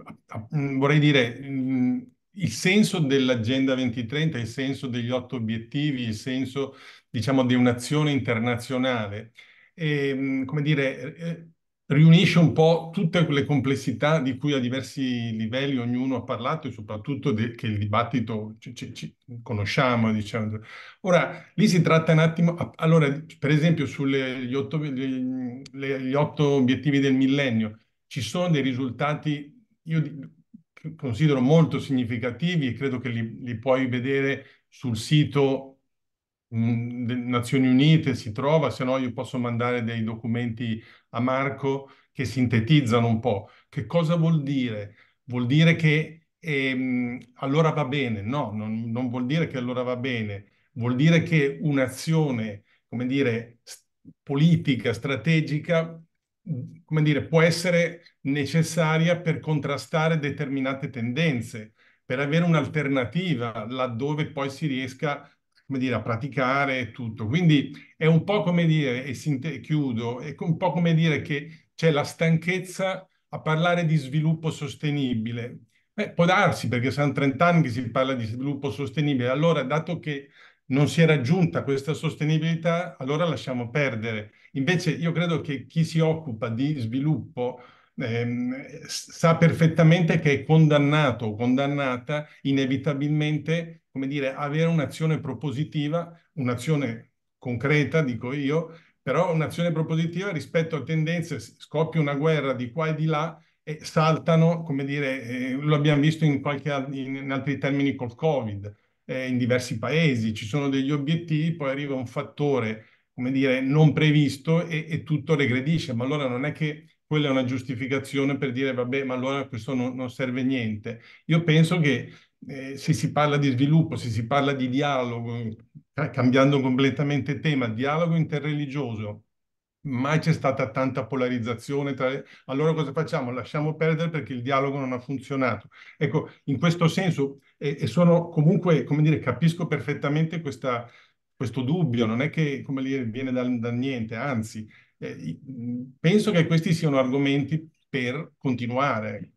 mm, vorrei dire... Mh, mm, il senso dell'Agenda 2030, il senso degli otto obiettivi, il senso, diciamo, di un'azione internazionale. E, ehm, come dire, eh, riunisce un po' tutte quelle complessità di cui a diversi livelli ognuno ha parlato e soprattutto de- che il dibattito ci, ci, ci conosciamo, diciamo. Ora, lì si tratta un attimo, allora, per esempio, sugli otto, otto, obiettivi del millennio, ci sono dei risultati, io considero molto significativi e credo che li, li puoi vedere sul sito Nazioni Unite si trova, se no io posso mandare dei documenti a Marco che sintetizzano un po'. Che cosa vuol dire? Vuol dire che ehm, allora va bene? No, non, non, vuol dire che allora va bene. Vuol dire che un'azione, come dire, politica, strategica, come dire, può essere necessaria per contrastare determinate tendenze, per avere un'alternativa laddove poi si riesca a come dire, a praticare tutto. Quindi è un po' come dire, e sinte- chiudo, è un po' come dire che c'è la stanchezza a parlare di sviluppo sostenibile. Beh, può darsi, perché sono 30 anni che si parla di sviluppo sostenibile. Allora, dato che non si è raggiunta questa sostenibilità, allora lasciamo perdere. Invece io credo che chi si occupa di sviluppo ehm, sa perfettamente che è condannato o condannata inevitabilmente come dire, avere un'azione propositiva, un'azione concreta, dico io, però un'azione propositiva rispetto a tendenze, scoppia una guerra di qua e di là e saltano, come dire, eh, lo abbiamo visto in, qualche, in, altri termini col Covid, eh, in diversi paesi, ci sono degli obiettivi, poi arriva un fattore, come dire, non previsto e, e tutto regredisce, ma allora non è che quella è una giustificazione per dire vabbè, ma allora questo non, non serve niente. Io penso che eh, se si parla di sviluppo, se si parla di dialogo, eh, cambiando completamente tema, dialogo interreligioso, mai c'è stata tanta polarizzazione. Tra... Allora cosa facciamo? Lasciamo perdere perché il dialogo non ha funzionato. Ecco, in questo senso, e, e sono comunque, come dire, capisco perfettamente questa, questo dubbio, non è che come dire, viene da, da niente, anzi, eh, penso che questi siano argomenti per continuare.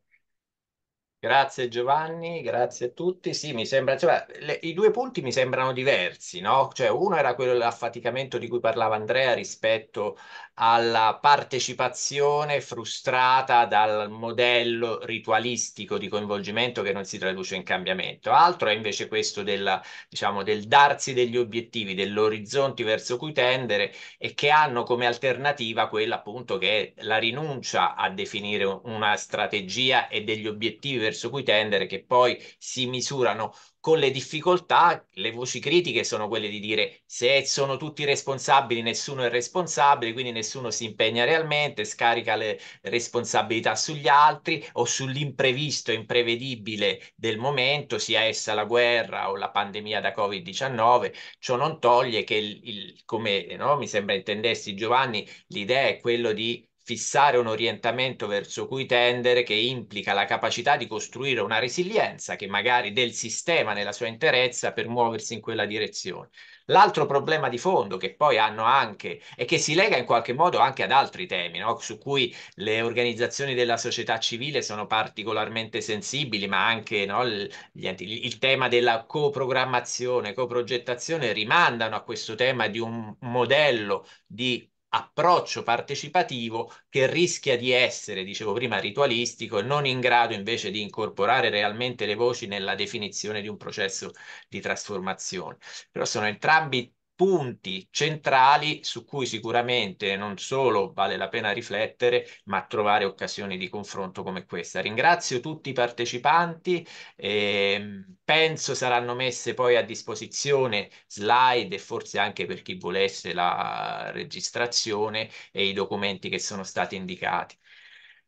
Grazie Giovanni, grazie a tutti. Sì, mi sembra, cioè, le, i due punti mi sembrano diversi, no? Cioè, uno era quello dell'affaticamento di cui parlava Andrea rispetto alla partecipazione frustrata dal modello ritualistico di coinvolgimento che non si traduce in cambiamento. Altro è invece questo della, diciamo, del darsi degli obiettivi, dell'orizzonte verso cui tendere e che hanno come alternativa quella appunto che è la rinuncia a definire una strategia e degli obiettivi verso cui tendere che poi si misurano con le difficoltà, le voci critiche sono quelle di dire se sono tutti responsabili, nessuno è responsabile, quindi nessuno si impegna realmente, scarica le responsabilità sugli altri o sull'imprevisto, imprevedibile del momento, sia essa la guerra o la pandemia da Covid-19. Ciò non toglie che, il, il, come no, mi sembra intendessi Giovanni, l'idea è quella di fissare un orientamento verso cui tendere che implica la capacità di costruire una resilienza che magari del sistema nella sua interezza per muoversi in quella direzione. L'altro problema di fondo che poi hanno anche e che si lega in qualche modo anche ad altri temi, no? su cui le organizzazioni della società civile sono particolarmente sensibili, ma anche no, il, il, tema della coprogrammazione, coprogettazione rimandano a questo tema di un modello di approccio partecipativo che rischia di essere, dicevo prima, ritualistico e non in grado invece di incorporare realmente le voci nella definizione di un processo di trasformazione. Però sono entrambi punti centrali su cui sicuramente non solo vale la pena riflettere, ma trovare occasioni di confronto come questa. Ringrazio tutti i partecipanti, ehm, penso saranno messe poi a disposizione slide e forse anche per chi volesse la registrazione e i documenti che sono stati indicati.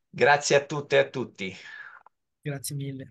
Grazie a tutte e a tutti. Grazie mille.